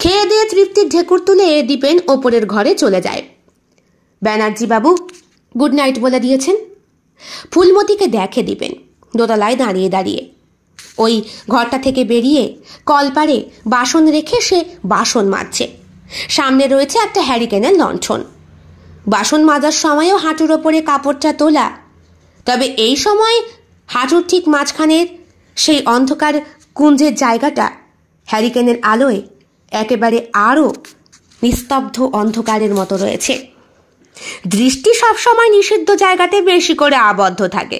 খেয়ে দিয়ে তৃপ্তির ঢেকুর তুলে দীপেন ওপরের ঘরে চলে যায় ব্যানার্জিবাবু গুড নাইট বলে দিয়েছেন ফুলমতিকে দেখে দিবেন দোতলায় দাঁড়িয়ে দাঁড়িয়ে ওই ঘরটা থেকে বেরিয়ে কলপারে বাসন রেখে সে বাসন মাজছে সামনে রয়েছে একটা হ্যারিকেনের লণ্ঠন বাসন মাজার সময়ও হাঁটুর ওপরে কাপড়টা তোলা তবে এই সময় হাঁটুর ঠিক মাঝখানের সেই অন্ধকার কুঞ্জের জায়গাটা হ্যারিকেনের আলোয় একেবারে আরও নিস্তব্ধ অন্ধকারের মতো রয়েছে দৃষ্টি সবসময় নিষিদ্ধ জায়গাতে বেশি করে আবদ্ধ থাকে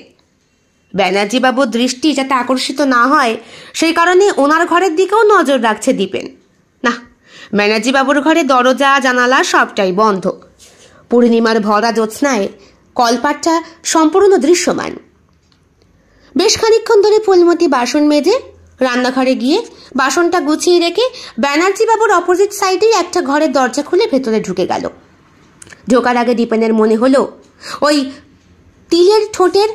ব্যানার্জিবাবুর দৃষ্টি যাতে আকর্ষিত না হয় সেই কারণে ওনার ঘরের দিকেও নজর রাখছে দীপেন না ব্যানার্জিবাবুর ঘরে দরজা জানালা সবটাই বন্ধ পূর্ণিমার ভরা জ্যোৎস্নায় কলপাটটা সম্পূর্ণ দৃশ্যমান বেশ খানিক্ষণ ধরে ফুলমতি বাসন মেজে রান্নাঘরে গিয়ে বাসনটা গুছিয়ে রেখে ব্যানার্জিবাবুর অপোজিট সাইডেই একটা ঘরের দরজা খুলে ভেতরে ঢুকে গেল ঢোকার আগে দীপেনের মনে হলো ওই তিলের ঠোঁটের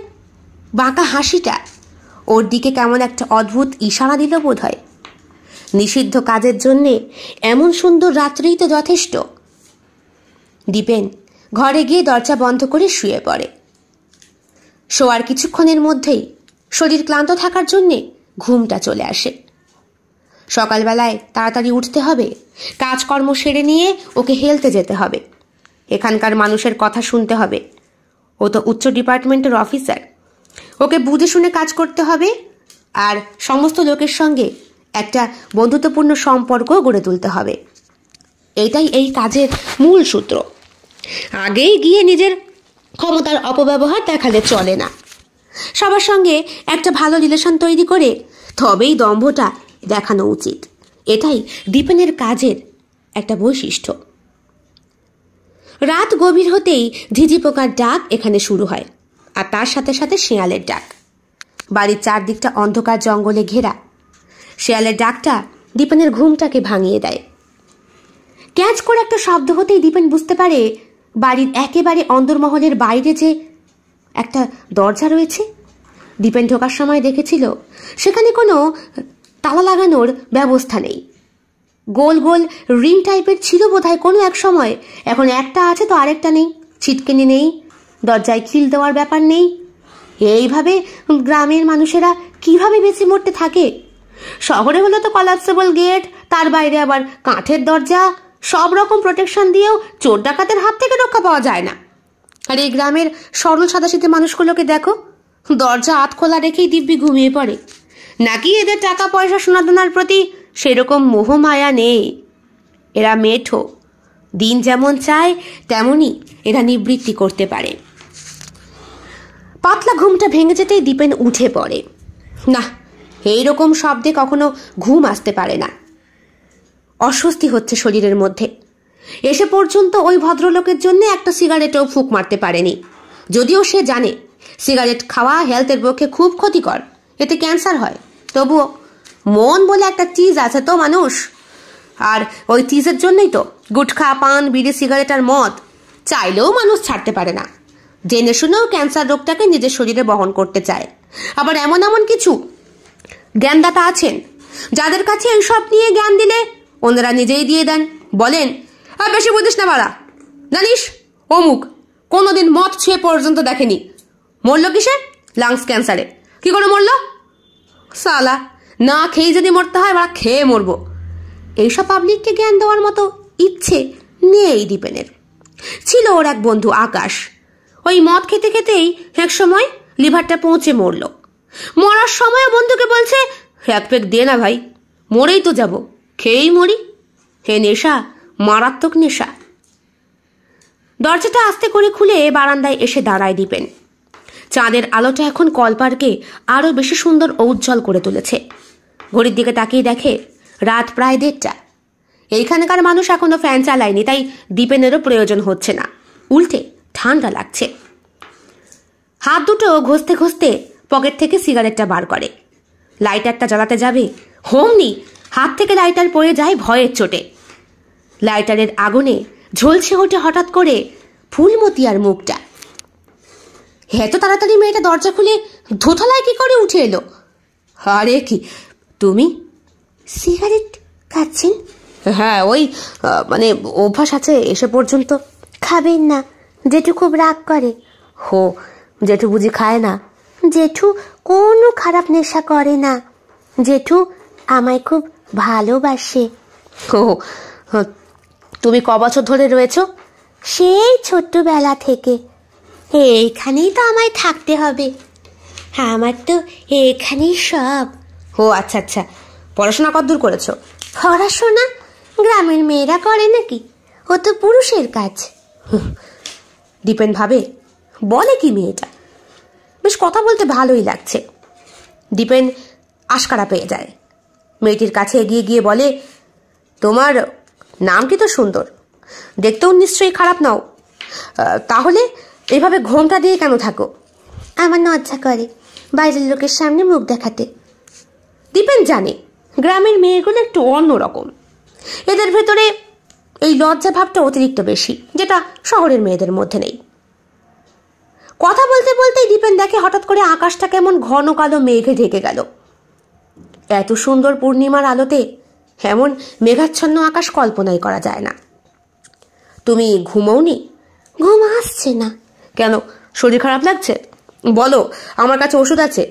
বাঁকা হাসিটা ওর দিকে কেমন একটা অদ্ভুত ইশারা দিল বোধ হয় নিষিদ্ধ কাজের জন্যে এমন সুন্দর রাত্রেই তো যথেষ্ট দীপেন ঘরে গিয়ে দরজা বন্ধ করে শুয়ে পড়ে শোয়ার কিছুক্ষণের মধ্যেই শরীর ক্লান্ত থাকার জন্যে ঘুমটা চলে আসে সকালবেলায় তাড়াতাড়ি উঠতে হবে কাজকর্ম সেরে নিয়ে ওকে হেলতে যেতে হবে এখানকার মানুষের কথা শুনতে হবে ও তো উচ্চ ডিপার্টমেন্টের অফিসার ওকে বুঝে শুনে কাজ করতে হবে আর সমস্ত লোকের সঙ্গে একটা বন্ধুত্বপূর্ণ সম্পর্ক গড়ে তুলতে হবে এটাই এই কাজের মূল সূত্র আগেই গিয়ে নিজের ক্ষমতার অপব্যবহার দেখালে চলে না সবার সঙ্গে একটা ভালো রিলেশন তৈরি করে তবেই দম্ভটা দেখানো উচিত এটাই দীপেনের কাজের একটা বৈশিষ্ট্য রাত গভীর হতেই ঝিঝি পোকার ডাক এখানে শুরু হয় আর তার সাথে সাথে শেয়ালের ডাক বাড়ির চারদিকটা অন্ধকার জঙ্গলে ঘেরা শেয়ালের ডাকটা দীপনের ঘুমটাকে ভাঙিয়ে দেয় ক্যাচ করে একটা শব্দ হতেই দীপেন বুঝতে পারে বাড়ির একেবারে অন্দরমহলের বাইরে যে একটা দরজা রয়েছে দীপেন ঢোকার সময় দেখেছিল সেখানে কোনো তালা লাগানোর ব্যবস্থা নেই গোল গোল রিং টাইপের ছিল বোধহয় কোনো এক সময় এখন একটা আছে তো আরেকটা নেই ছিটকেনি নেই দরজায় খিল দেওয়ার ব্যাপার নেই এইভাবে গ্রামের মানুষেরা কিভাবে বেঁচে মরতে থাকে শহরে হলো তো কলাপসেবল গেট তার বাইরে আবার কাঠের দরজা সব রকম প্রোটেকশন দিয়েও চোর ডাকাতের হাত থেকে রক্ষা পাওয়া যায় না আর এই গ্রামের সরল সাদাশীতে মানুষগুলোকে দেখো দরজা আত খোলা রেখেই দিব্যি ঘুমিয়ে পড়ে নাকি এদের টাকা পয়সা সোনাদানার প্রতি সেরকম মোহমায়া নেই এরা মেঠো দিন যেমন চায় তেমনই এরা নিবৃত্তি করতে পারে পাতলা ঘুমটা ভেঙে যেতেই দীপেন উঠে পড়ে না এই রকম শব্দে কখনো ঘুম আসতে পারে না অস্বস্তি হচ্ছে শরীরের মধ্যে এসে পর্যন্ত ওই ভদ্রলোকের জন্য একটা সিগারেটও ফুক মারতে পারেনি যদিও সে জানে সিগারেট খাওয়া হেলথের পক্ষে খুব ক্ষতিকর এতে ক্যান্সার হয় তবুও মন বলে একটা চিজ আছে তো মানুষ আর ওই চিজের জন্যই তো গুটখা পান বিড়ি সিগারেট আর মদ চাইলেও মানুষ ছাড়তে পারে না জেনে শুনেও ক্যান্সার রোগটাকে নিজের শরীরে বহন করতে চায় আবার এমন এমন কিছু জ্ঞানদাতা আছেন যাদের কাছে এইসব নিয়ে জ্ঞান দিলে ওনারা নিজেই দিয়ে দেন বলেন আর বেশি বুঝিস না বাড়া জানিস অমুক কোনোদিন মদ ছুঁয়ে পর্যন্ত দেখেনি মরল কিসে লাংস ক্যান্সারে কি করে মরল সালা না খেয়ে যদি মরতে হয় আমরা খেয়ে মরবো এইসব পাবলিককে জ্ঞান দেওয়ার মতো ইচ্ছে নেই দীপেনের ছিল ওর এক বন্ধু আকাশ ওই মদ খেতে খেতেই এক সময় লিভারটা পৌঁছে মরল মরার সময় বন্ধুকে বলছে এক পেক দে না ভাই মরেই তো যাব খেয়েই মরি হে নেশা মারাত্মক নেশা দরজাটা আস্তে করে খুলে বারান্দায় এসে দাঁড়ায় দিবেন চাঁদের আলোটা এখন কলপার্কে আরও বেশি সুন্দর ঔজ্জ্বল করে তুলেছে ঘড়ির দিকে তাকিয়ে দেখে রাত প্রায় দেড়টা এইখানকার মানুষ এখনও ফ্যান চালায়নি তাই দীপেনেরও প্রয়োজন হচ্ছে না উল্টে ঠান্ডা লাগছে হাত দুটো ঘষতে ঘষতে পকেট থেকে সিগারেটটা বার করে লাইটারটা জ্বালাতে যাবে হোমনি হাত থেকে লাইটার পড়ে যায় ভয়ের চোটে লাইটারের আগুনে ঝলছে ওঠে হঠাৎ করে ফুলমতিয়ার মুখটা এত তাড়াতাড়ি মেয়েটা দরজা খুলে ধোথলায় কি করে উঠে এলো আরে কি তুমি সিগারেট খাচ্ছেন হ্যাঁ ওই মানে অভ্যাস আছে এসে পর্যন্ত খাবেন না জেঠু খুব রাগ করে হো জেঠু বুঝি খায় না জেঠু কোনো খারাপ নেশা করে না জেঠু আমায় খুব ভালোবাসে ও তুমি ক বছর ধরে রয়েছ সেই ছোট্টবেলা থেকে এইখানেই তো আমায় থাকতে হবে আমার তো এখানেই সব ও আচ্ছা আচ্ছা পড়াশোনা কতদূর করেছো পড়াশোনা গ্রামের মেয়েরা করে নাকি ও তো পুরুষের কাজ দীপেন ভাবে বলে কি মেয়েটা বেশ কথা বলতে ভালোই লাগছে দীপেন আশকারা পেয়ে যায় মেয়েটির কাছে এগিয়ে গিয়ে বলে তোমার নাম কি তো সুন্দর দেখতেও নিশ্চয়ই খারাপ নাও তাহলে এভাবে ঘোমটা দিয়ে কেন থাকো আমার নজ্জা করে বাইরের লোকের সামনে মুখ দেখাতে দীপেন জানে গ্রামের মেয়েগুলো একটু অন্যরকম এদের ভেতরে এই লজ্জা ভাবটা অতিরিক্ত বেশি যেটা শহরের মেয়েদের মধ্যে নেই কথা বলতে বলতেই দীপেন দেখে হঠাৎ করে আকাশটা কেমন ঘন কালো মেঘে ঢেকে গেল এত সুন্দর পূর্ণিমার আলোতে এমন মেঘাচ্ছন্ন আকাশ কল্পনাই করা যায় না তুমি ঘুমোওনি ঘুম আসছে না কেন শরীর খারাপ লাগছে বলো আমার কাছে ওষুধ আছে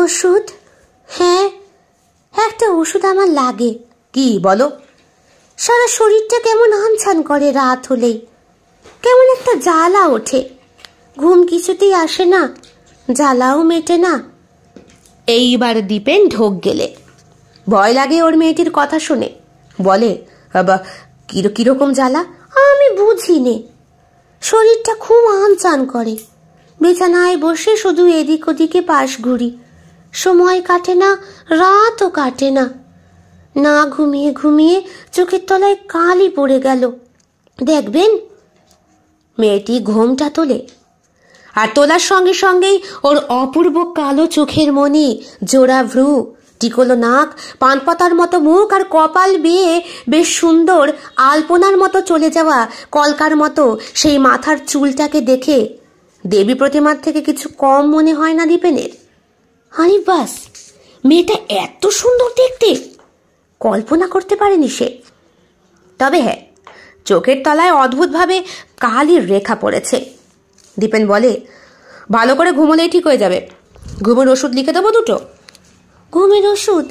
ওষুধ হ্যাঁ একটা ওষুধ আমার লাগে কি বলো সারা শরীরটা কেমন আনছান করে রাত হলেই কেমন একটা জ্বালা ওঠে ঘুম কিছুতেই আসে না জ্বালাও মেটে না এইবার দীপেন ঢোক গেলে ভয় লাগে ওর মেয়েটির কথা শুনে বলে বাবা কিরো কিরকম জ্বালা আমি বুঝি নে শরীরটা খুব আনচান করে বিছানায় বসে শুধু এদিক ওদিকে পাশ ঘুরি সময় কাটে না রাতও কাটে না না ঘুমিয়ে ঘুমিয়ে চোখের তলায় কালি পড়ে গেল দেখবেন মেয়েটি ঘোমটা তোলে আর তোলার সঙ্গে সঙ্গেই ওর অপূর্ব কালো চোখের মনি জোড়া ভ্রু টিকলো নাক পানপাতার মতো মুখ আর কপাল বেয়ে বেশ সুন্দর আলপনার মতো চলে যাওয়া কলকার মতো সেই মাথার চুলটাকে দেখে দেবী প্রতিমার থেকে কিছু কম মনে হয় না দীপেনের আরে বাস মেয়েটা এত সুন্দর দেখতে কল্পনা করতে পারেনি সে তবে হ্যাঁ চোখের তলায় অদ্ভুতভাবে কালির রেখা পড়েছে দীপেন বলে ভালো করে ঘুমোলেই ঠিক হয়ে যাবে ঘুমের ওষুধ লিখে দেবো দুটো ঘুমের ওষুধ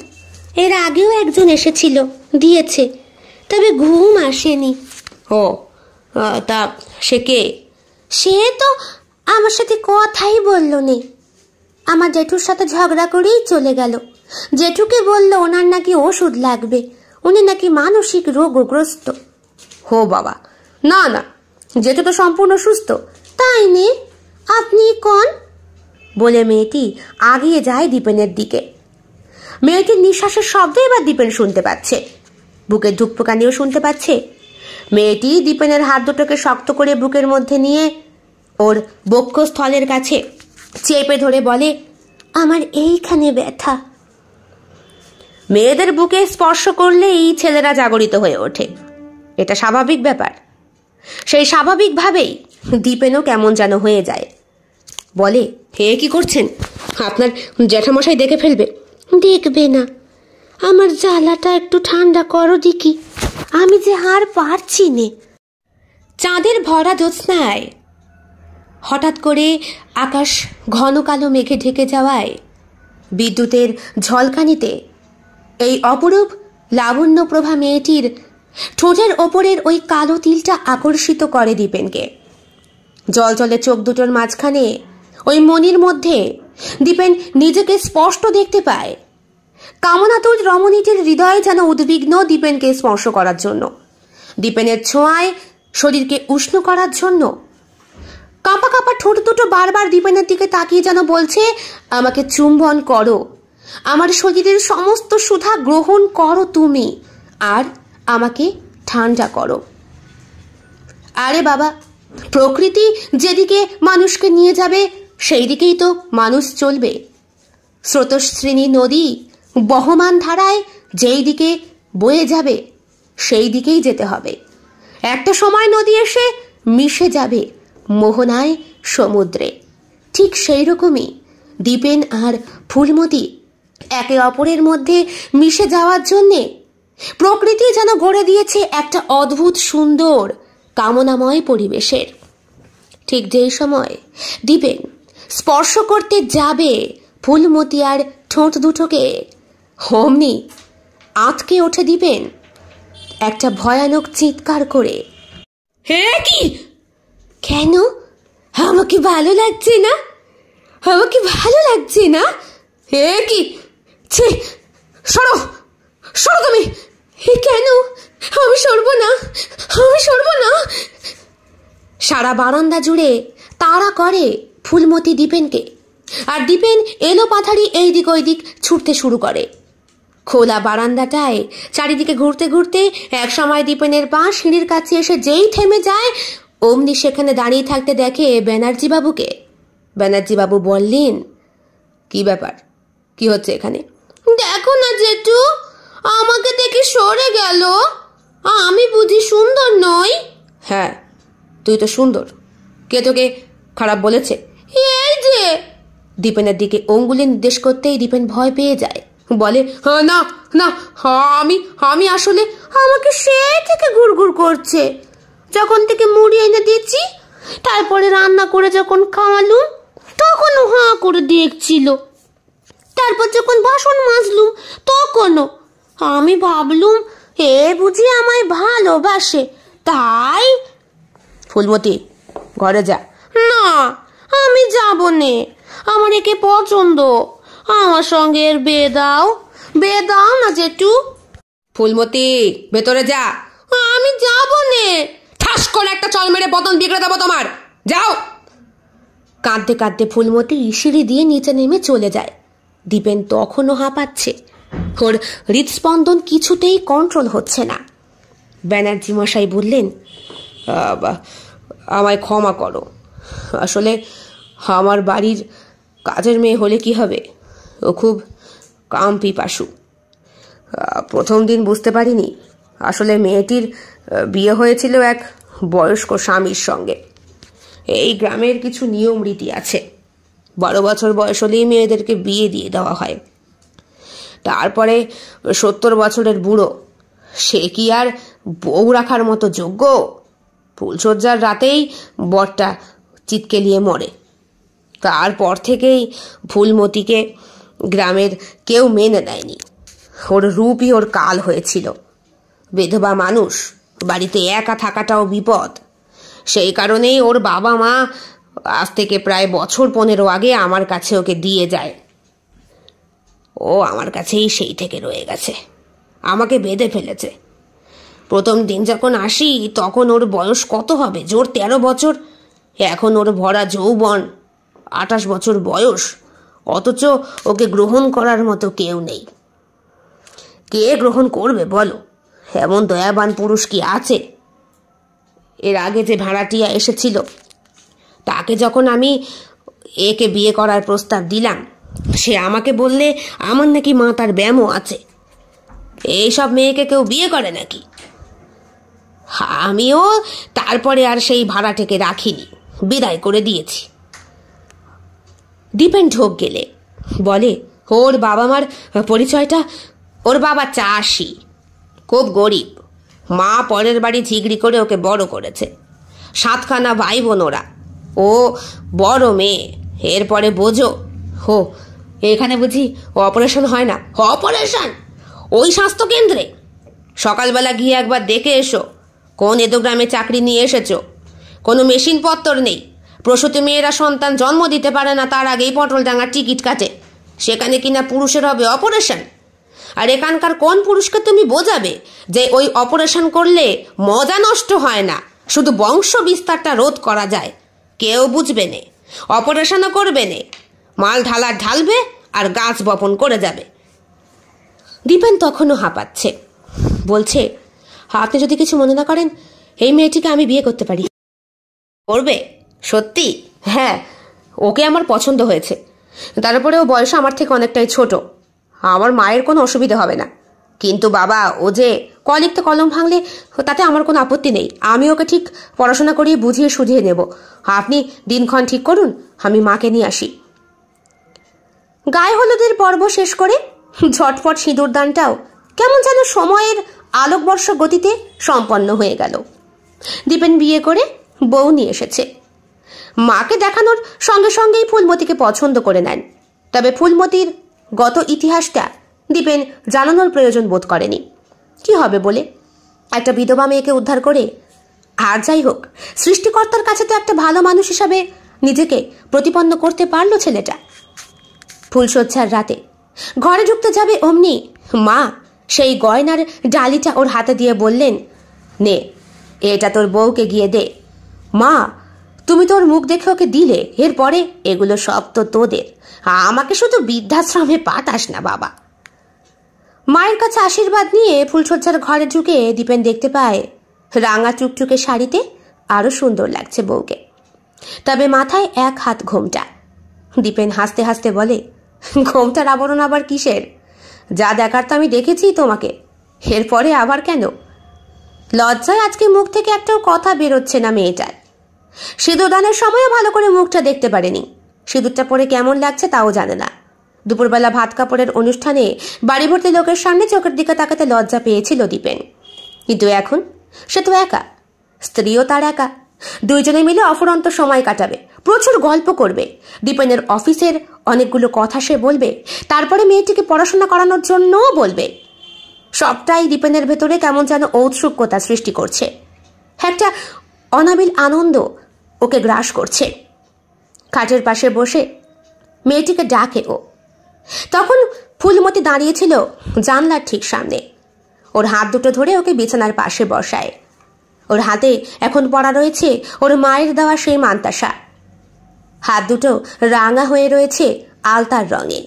এর আগেও একজন এসেছিল দিয়েছে তবে ঘুম আসেনি ও তা সে কে সে তো আমার সাথে কথাই বলল না আমার জেঠুর সাথে ঝগড়া করেই চলে গেল জেঠুকে বলল ওনার নাকি ওষুধ লাগবে উনি নাকি মানসিক রোগগ্রস্ত হো বাবা না না জেঠু তো সম্পূর্ণ সুস্থ তাই নে আপনি কন বলে মেয়েটি আগিয়ে যায় দীপেনের দিকে মেয়েটির নিঃশ্বাসের শব্দ এবার দীপেন শুনতে পাচ্ছে বুকের ধুকপুকানিও শুনতে পাচ্ছে মেয়েটি দীপেনের হাত দুটোকে শক্ত করে বুকের মধ্যে নিয়ে ওর বক্ষস্থলের কাছে চেপে ধরে বলে আমার এইখানে ব্যথা মেয়েদের বুকে স্পর্শ করলে এই ছেলেরা জাগরিত হয়ে ওঠে এটা স্বাভাবিক ব্যাপার সেই স্বাভাবিকভাবেই দীপেনও কেমন যেন হয়ে যায় বলে হে কি করছেন আপনার জ্যাঠামশাই দেখে ফেলবে দেখবে না আমার জ্বালাটা একটু ঠান্ডা করো দিকি আমি যে হার পারছি নে চাঁদের ভরা জ্যোৎস্নায় হঠাৎ করে আকাশ ঘন কালো মেঘে ঢেকে যাওয়ায় বিদ্যুতের ঝলকানিতে এই অপরূপ লাবণ্যপ্রভা মেয়েটির ঠোঁটের ওপরের ওই কালো তিলটা আকর্ষিত করে দীপেনকে জল জলে চোখ দুটোর মাঝখানে ওই মনির মধ্যে দীপেন নিজেকে স্পষ্ট দেখতে পায় কামনাতুর রমণীটির হৃদয় যেন উদ্বিগ্ন দীপেনকে স্পর্শ করার জন্য দীপেনের ছোঁয়ায় শরীরকে উষ্ণ করার জন্য কাঁপা কাঁপা ঠোঁট দুটো বারবার দীপেনের দিকে তাকিয়ে যেন বলছে আমাকে চুম্বন করো আমার শরীরের সমস্ত সুধা গ্রহণ করো তুমি আর আমাকে ঠান্ডা করো আরে বাবা প্রকৃতি যেদিকে মানুষকে নিয়ে যাবে সেই দিকেই তো মানুষ চলবে স্রোতশ্রেণী নদী বহমান ধারায় যেই দিকে বয়ে যাবে সেই দিকেই যেতে হবে একটা সময় নদী এসে মিশে যাবে মোহনায় সমুদ্রে ঠিক সেই রকমই দীপেন আর ফুলমতি একে অপরের মধ্যে মিশে যাওয়ার জন্যে প্রকৃতি যেন গড়ে দিয়েছে একটা অদ্ভুত সুন্দর কামনাময় পরিবেশের ঠিক যেই সময় দীপেন স্পর্শ করতে যাবে ফুলমতি আর ঠোঁট দুটোকে হোমনি আঁতকে ওঠে দিবেন একটা ভয়ানক চিৎকার করে হে কি কেন আমাকে ভালো লাগছে না আমাকে ভালো লাগছে না হে কি ছি সরো সরো তুমি হে কেন আমি সরবো না আমি সরবো না সারা বারান্দা জুড়ে তারা করে ফুলমতি দীপেনকে আর দীপেন এলো পাথারি এই দিক ওই দিক ছুটতে শুরু করে খোলা বারান্দাটায় চারিদিকে ঘুরতে ঘুরতে এক সময় দীপেনের পা সিঁড়ির কাছে এসে যেই থেমে যায় অমনি সেখানে দাঁড়িয়ে থাকতে দেখে ব্যানার্জিবাবুকে ব্যানার্জিবাবু বললেন কি ব্যাপার কি হচ্ছে এখানে দেখো না জেঠু আমাকে দেখে সরে গেল আমি বুঝি সুন্দর নই হ্যাঁ তুই তো সুন্দর কে তোকে খারাপ বলেছে এই যে দীপেনের দিকে অঙ্গুলি নির্দেশ করতেই দীপেন ভয় পেয়ে যায় বলে না না আমি আমি আসলে আমাকে সে থেকে ঘুরঘুর করছে যখন থেকে মুড়ি এনে দিচ্ছি তারপরে রান্না করে যখন খাওয়ালুম তখনও হাঁ করে দেখছিল তারপর যখন বাসন মাজলুম তখনও আমি ভাবলুম এ বুঝি আমায় ভালোবাসে তাই ফুলমতি ঘরে যা না আমি যাব নে আমার একে পছন্দ আমার সঙ্গে এর বেদাও না জেঠু ফুলমতি ভেতরে যা আমি যাব নে ঠাস করে একটা চল মেরে বদন বিগড়ে দেবো তোমার যাও কাঁদতে কাঁদতে ফুলমতি ইসিরি দিয়ে নিচে নেমে চলে যায় দীপেন তখনও হাঁপাচ্ছে ওর হৃদস্পন্দন কিছুতেই কন্ট্রোল হচ্ছে না ব্যানার্জি মশাই বললেন আমায় ক্ষমা করো আসলে আমার বাড়ির কাজের মেয়ে হলে কি হবে ও খুব কাম পিপাসু প্রথম দিন বুঝতে পারিনি আসলে মেয়েটির বিয়ে হয়েছিল এক বয়স্ক স্বামীর সঙ্গে এই গ্রামের কিছু নিয়ম রীতি আছে বারো বছর বয়স হলেই মেয়েদেরকে বিয়ে দিয়ে দেওয়া হয় তারপরে সত্তর বছরের বুড়ো সে কি আর বউ রাখার মতো যোগ্য ফুলশয্যার রাতেই বরটা চিৎকেলিয়ে মরে তারপর থেকেই ফুলমতিকে গ্রামের কেউ মেনে নেয়নি ওর রূপই ওর কাল হয়েছিল বিধবা মানুষ বাড়িতে একা থাকাটাও বিপদ সেই কারণেই ওর বাবা মা আজ থেকে প্রায় বছর পনেরো আগে আমার কাছে ওকে দিয়ে যায় ও আমার কাছেই সেই থেকে রয়ে গেছে আমাকে বেঁধে ফেলেছে প্রথম দিন যখন আসি তখন ওর বয়স কত হবে জোর তেরো বছর এখন ওর ভরা যৌবন আঠাশ বছর বয়স অথচ ওকে গ্রহণ করার মতো কেউ নেই কে গ্রহণ করবে বলো এমন দয়াবান পুরুষ কি আছে এর আগে যে ভাড়াটিয়া এসেছিল তাকে যখন আমি একে বিয়ে করার প্রস্তাব দিলাম সে আমাকে বললে আমার নাকি মা তার ব্যায়ামও আছে এইসব মেয়েকে কেউ বিয়ে করে নাকি আমিও তারপরে আর সেই ভাড়াটাকে রাখিনি বিদায় করে দিয়েছি দীপেন ঢোক গেলে বলে ওর বাবা মার পরিচয়টা ওর বাবা চাষি খুব গরিব মা পরের বাড়ি ঝিগড়ি করে ওকে বড় করেছে সাতখানা ভাই বোন ওরা ও বড় মেয়ে এরপরে বোঝো হো এখানে বুঝি অপারেশন হয় না অপারেশন ওই স্বাস্থ্য কেন্দ্রে সকালবেলা গিয়ে একবার দেখে এসো কোন এদোগ্রামে চাকরি নিয়ে এসেছো কোনো পত্তর নেই প্রসূতি মেয়েরা সন্তান জন্ম দিতে পারে না তার আগেই পটল ডাঙার টিকিট কাটে সেখানে কিনা পুরুষের হবে অপারেশন আর এখানকার কোন পুরুষকে তুমি বোঝাবে যে ওই অপারেশন করলে মজা নষ্ট হয় না শুধু বংশ বিস্তারটা রোধ করা যায় কেউ বুঝবে নে অপারেশনও করবে নে মাল ঢালা ঢালবে আর গাছ বপন করে যাবে দীপেন তখনও হাঁপাচ্ছে বলছে আপনি যদি কিছু মনে না করেন এই মেয়েটিকে আমি বিয়ে করতে পারি করবে সত্যি হ্যাঁ ওকে আমার পছন্দ হয়েছে তারপরে ও বয়স আমার থেকে অনেকটাই ছোটো আমার মায়ের কোনো অসুবিধে হবে না কিন্তু বাবা ও যে কলিকতে কলম ভাঙলে তাতে আমার কোনো আপত্তি নেই আমি ওকে ঠিক পড়াশোনা করিয়ে বুঝিয়ে সুঝিয়ে নেব আপনি দিনক্ষণ ঠিক করুন আমি মাকে নিয়ে আসি গায়ে হলুদের পর্ব শেষ করে ঝটপট সিঁদুরদানটাও কেমন যেন সময়ের আলোকবর্ষ গতিতে সম্পন্ন হয়ে গেল দীপেন বিয়ে করে বউ নিয়ে এসেছে মাকে দেখানোর সঙ্গে সঙ্গেই ফুলমতিকে পছন্দ করে নেন তবে ফুলমতির গত ইতিহাসটা দীপেন জানানোর প্রয়োজন বোধ করেনি কি হবে বলে একটা বিধবা মেয়েকে উদ্ধার করে আর যাই হোক সৃষ্টিকর্তার কাছে তো একটা ভালো মানুষ হিসাবে নিজেকে প্রতিপন্ন করতে পারল ছেলেটা ফুলশয্যার রাতে ঘরে ঢুকতে যাবে অমনি মা সেই গয়নার ডালিটা ওর হাতে দিয়ে বললেন নে এটা তোর বউকে গিয়ে দে মা তুমি তোর মুখ দেখে ওকে দিলে এরপরে এগুলো সব তো তোদের আমাকে শুধু বৃদ্ধাশ্রমে পাঠাস না বাবা মায়ের কাছে আশীর্বাদ নিয়ে ফুলসজ্জার ঘরে ঢুকে দীপেন দেখতে পায় রাঙা চুকচুকে শাড়িতে আরও সুন্দর লাগছে বউকে তবে মাথায় এক হাত ঘোমটা দীপেন হাসতে হাসতে বলে ঘোমটার আবরণ আবার কিসের যা দেখার তো আমি দেখেছি তোমাকে এরপরে আবার কেন লজ্জায় আজকে মুখ থেকে একটাও কথা বেরোচ্ছে না মেয়েটার সিঁদুরদানের সময়ও ভালো করে মুখটা দেখতে পারেনি সিঁদুরটা পরে কেমন লাগছে তাও জানে না দুপুরবেলা ভাত কাপড়ের অনুষ্ঠানে বাড়ি ভর্তি লোকের সামনে চোখের দিকে তাকাতে লজ্জা পেয়েছিল দীপেন কিন্তু এখন সে তো একা স্ত্রীও তার একা দুইজনে মিলে অফুরন্ত সময় কাটাবে প্রচুর গল্প করবে দীপেনের অফিসের অনেকগুলো কথা সে বলবে তারপরে মেয়েটিকে পড়াশোনা করানোর জন্যও বলবে সবটাই দীপেনের ভেতরে কেমন যেন ঔৎসুক্যতা সৃষ্টি করছে একটা অনাবিল আনন্দ ওকে গ্রাস করছে খাটের পাশে বসে মেয়েটিকে ডাকে ও তখন ফুলমতি দাঁড়িয়েছিল জানলার ঠিক সামনে ওর হাত দুটো ধরে ওকে বিছানার পাশে বসায় ওর হাতে এখন পড়া রয়েছে ওর মায়ের দেওয়া সেই মান্তাসা হাত দুটো রাঙা হয়ে রয়েছে আলতার রঙে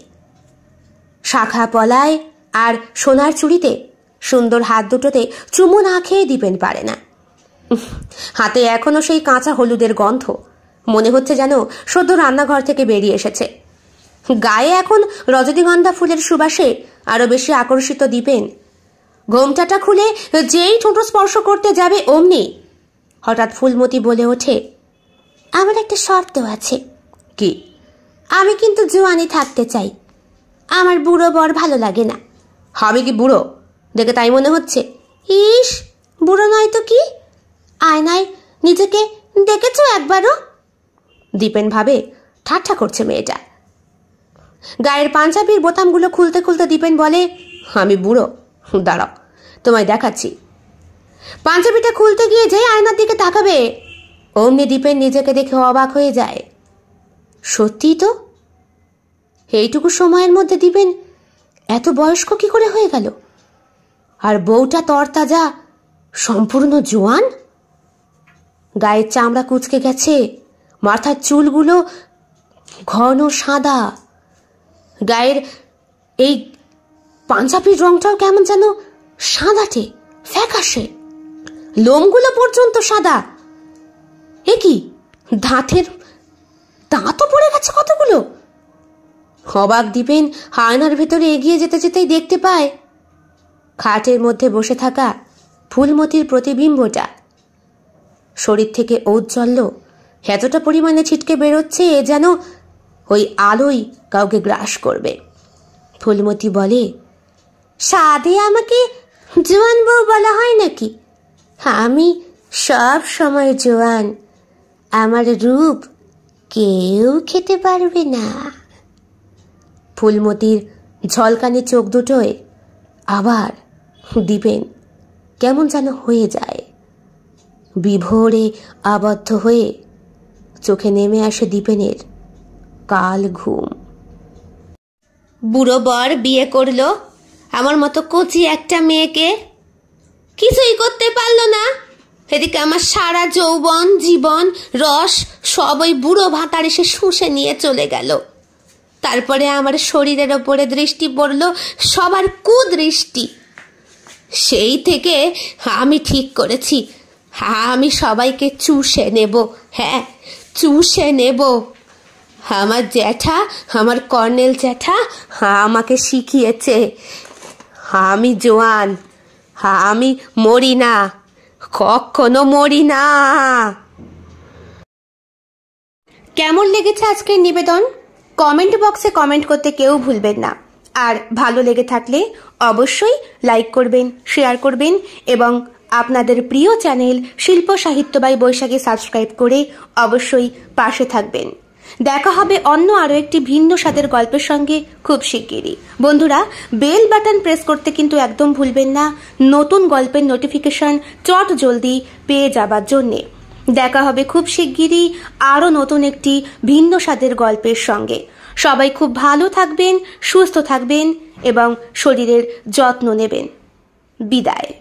শাখা পলায় আর সোনার চুড়িতে সুন্দর হাত দুটোতে চুমু না খেয়ে দিবেন পারে না হাতে এখনও সেই কাঁচা হলুদের গন্ধ মনে হচ্ছে যেন সদ্য রান্নাঘর থেকে বেরিয়ে এসেছে গায়ে এখন রজনীগন্ধা ফুলের সুবাসে আরও বেশি আকর্ষিত দিবেন ঘোমটাটা খুলে যেই ঠোঁটো স্পর্শ করতে যাবে অমনি হঠাৎ ফুলমতি বলে ওঠে আমার একটা শর্ত আছে কি আমি কিন্তু জোয়ানি থাকতে চাই আমার বুড়ো বর ভালো লাগে না হবে কি বুড়ো দেখে তাই মনে হচ্ছে ইস বুড়ো নয় তো কি আয়নায় নিজেকে দেখেছ একবারও দীপেন ভাবে ঠাট্টা করছে মেয়েটা গায়ের পাঞ্জাবির বোতামগুলো খুলতে খুলতে দীপেন বলে আমি বুড়ো দাঁড়াও তোমায় দেখাচ্ছি পাঞ্জাবিটা খুলতে গিয়ে যে আয়নার দিকে তাকাবে অমনি দীপেন নিজেকে দেখে অবাক হয়ে যায় সত্যিই তো এইটুকু সময়ের মধ্যে দীপেন এত বয়স্ক কি করে হয়ে গেল আর বউটা তরতাজা সম্পূর্ণ জোয়ান গায়ের চামড়া কুচকে গেছে মাথার চুলগুলো ঘন সাদা গায়ের এই পাঞ্জাবির রংটাও কেমন যেন সাদাটে ফ্যাকাশে লোমগুলো পর্যন্ত সাদা এ কি দাঁতের দাঁতও পড়ে গেছে কতগুলো অবাক দিবেন হায়নার ভেতরে এগিয়ে যেতে যেতেই দেখতে পায় খাটের মধ্যে বসে থাকা ফুলমতির প্রতিবিম্বটা শরীর থেকে ঔজ্জ্বল্য এতটা পরিমাণে ছিটকে বেরোচ্ছে এ যেন ওই আলোই কাউকে গ্রাস করবে ফুলমতি বলে সাদে আমাকে জোয়ান বউ বলা হয় নাকি আমি সব সময় জোয়ান আমার রূপ কেউ খেতে পারবে না ফুলমতির ঝলকানি চোখ দুটোয় আবার দিবেন কেমন যেন হয়ে যায় বিভোরে আবদ্ধ হয়ে চোখে নেমে আসে দীপেনের কাল ঘুম বুড়ো বর বিয়ে করলো আমার মতো কচি একটা মেয়েকে কিছুই করতে পারলো না এদিকে আমার সারা যৌবন জীবন রস সব ওই বুড়ো ভাতার এসে শুষে নিয়ে চলে গেল তারপরে আমার শরীরের ওপরে দৃষ্টি পড়ল সবার কুদৃষ্টি সেই থেকে আমি ঠিক করেছি হ্যাঁ আমি সবাইকে চুষে নেব হ্যাঁ চুষে নেব আমার জ্যাঠা আমার কর্নেল জ্যাঠা হ্যাঁ আমাকে শিখিয়েছে হ্যাঁ আমি জোয়ান হ্যাঁ আমি মরি না কখনো মরি না কেমন লেগেছে আজকের নিবেদন কমেন্ট বক্সে কমেন্ট করতে কেউ ভুলবেন না আর ভালো লেগে থাকলে অবশ্যই লাইক করবেন শেয়ার করবেন এবং আপনাদের প্রিয় চ্যানেল শিল্প সাহিত্য বাই বৈশাখী সাবস্ক্রাইব করে অবশ্যই পাশে থাকবেন দেখা হবে অন্য আরও একটি ভিন্ন স্বাদের গল্পের সঙ্গে খুব শিগগিরই বন্ধুরা বেল বাটন প্রেস করতে কিন্তু একদম ভুলবেন না নতুন গল্পের নোটিফিকেশন চট জলদি পেয়ে যাবার জন্যে দেখা হবে খুব শিগগিরই আরও নতুন একটি ভিন্ন স্বাদের গল্পের সঙ্গে সবাই খুব ভালো থাকবেন সুস্থ থাকবেন এবং শরীরের যত্ন নেবেন বিদায়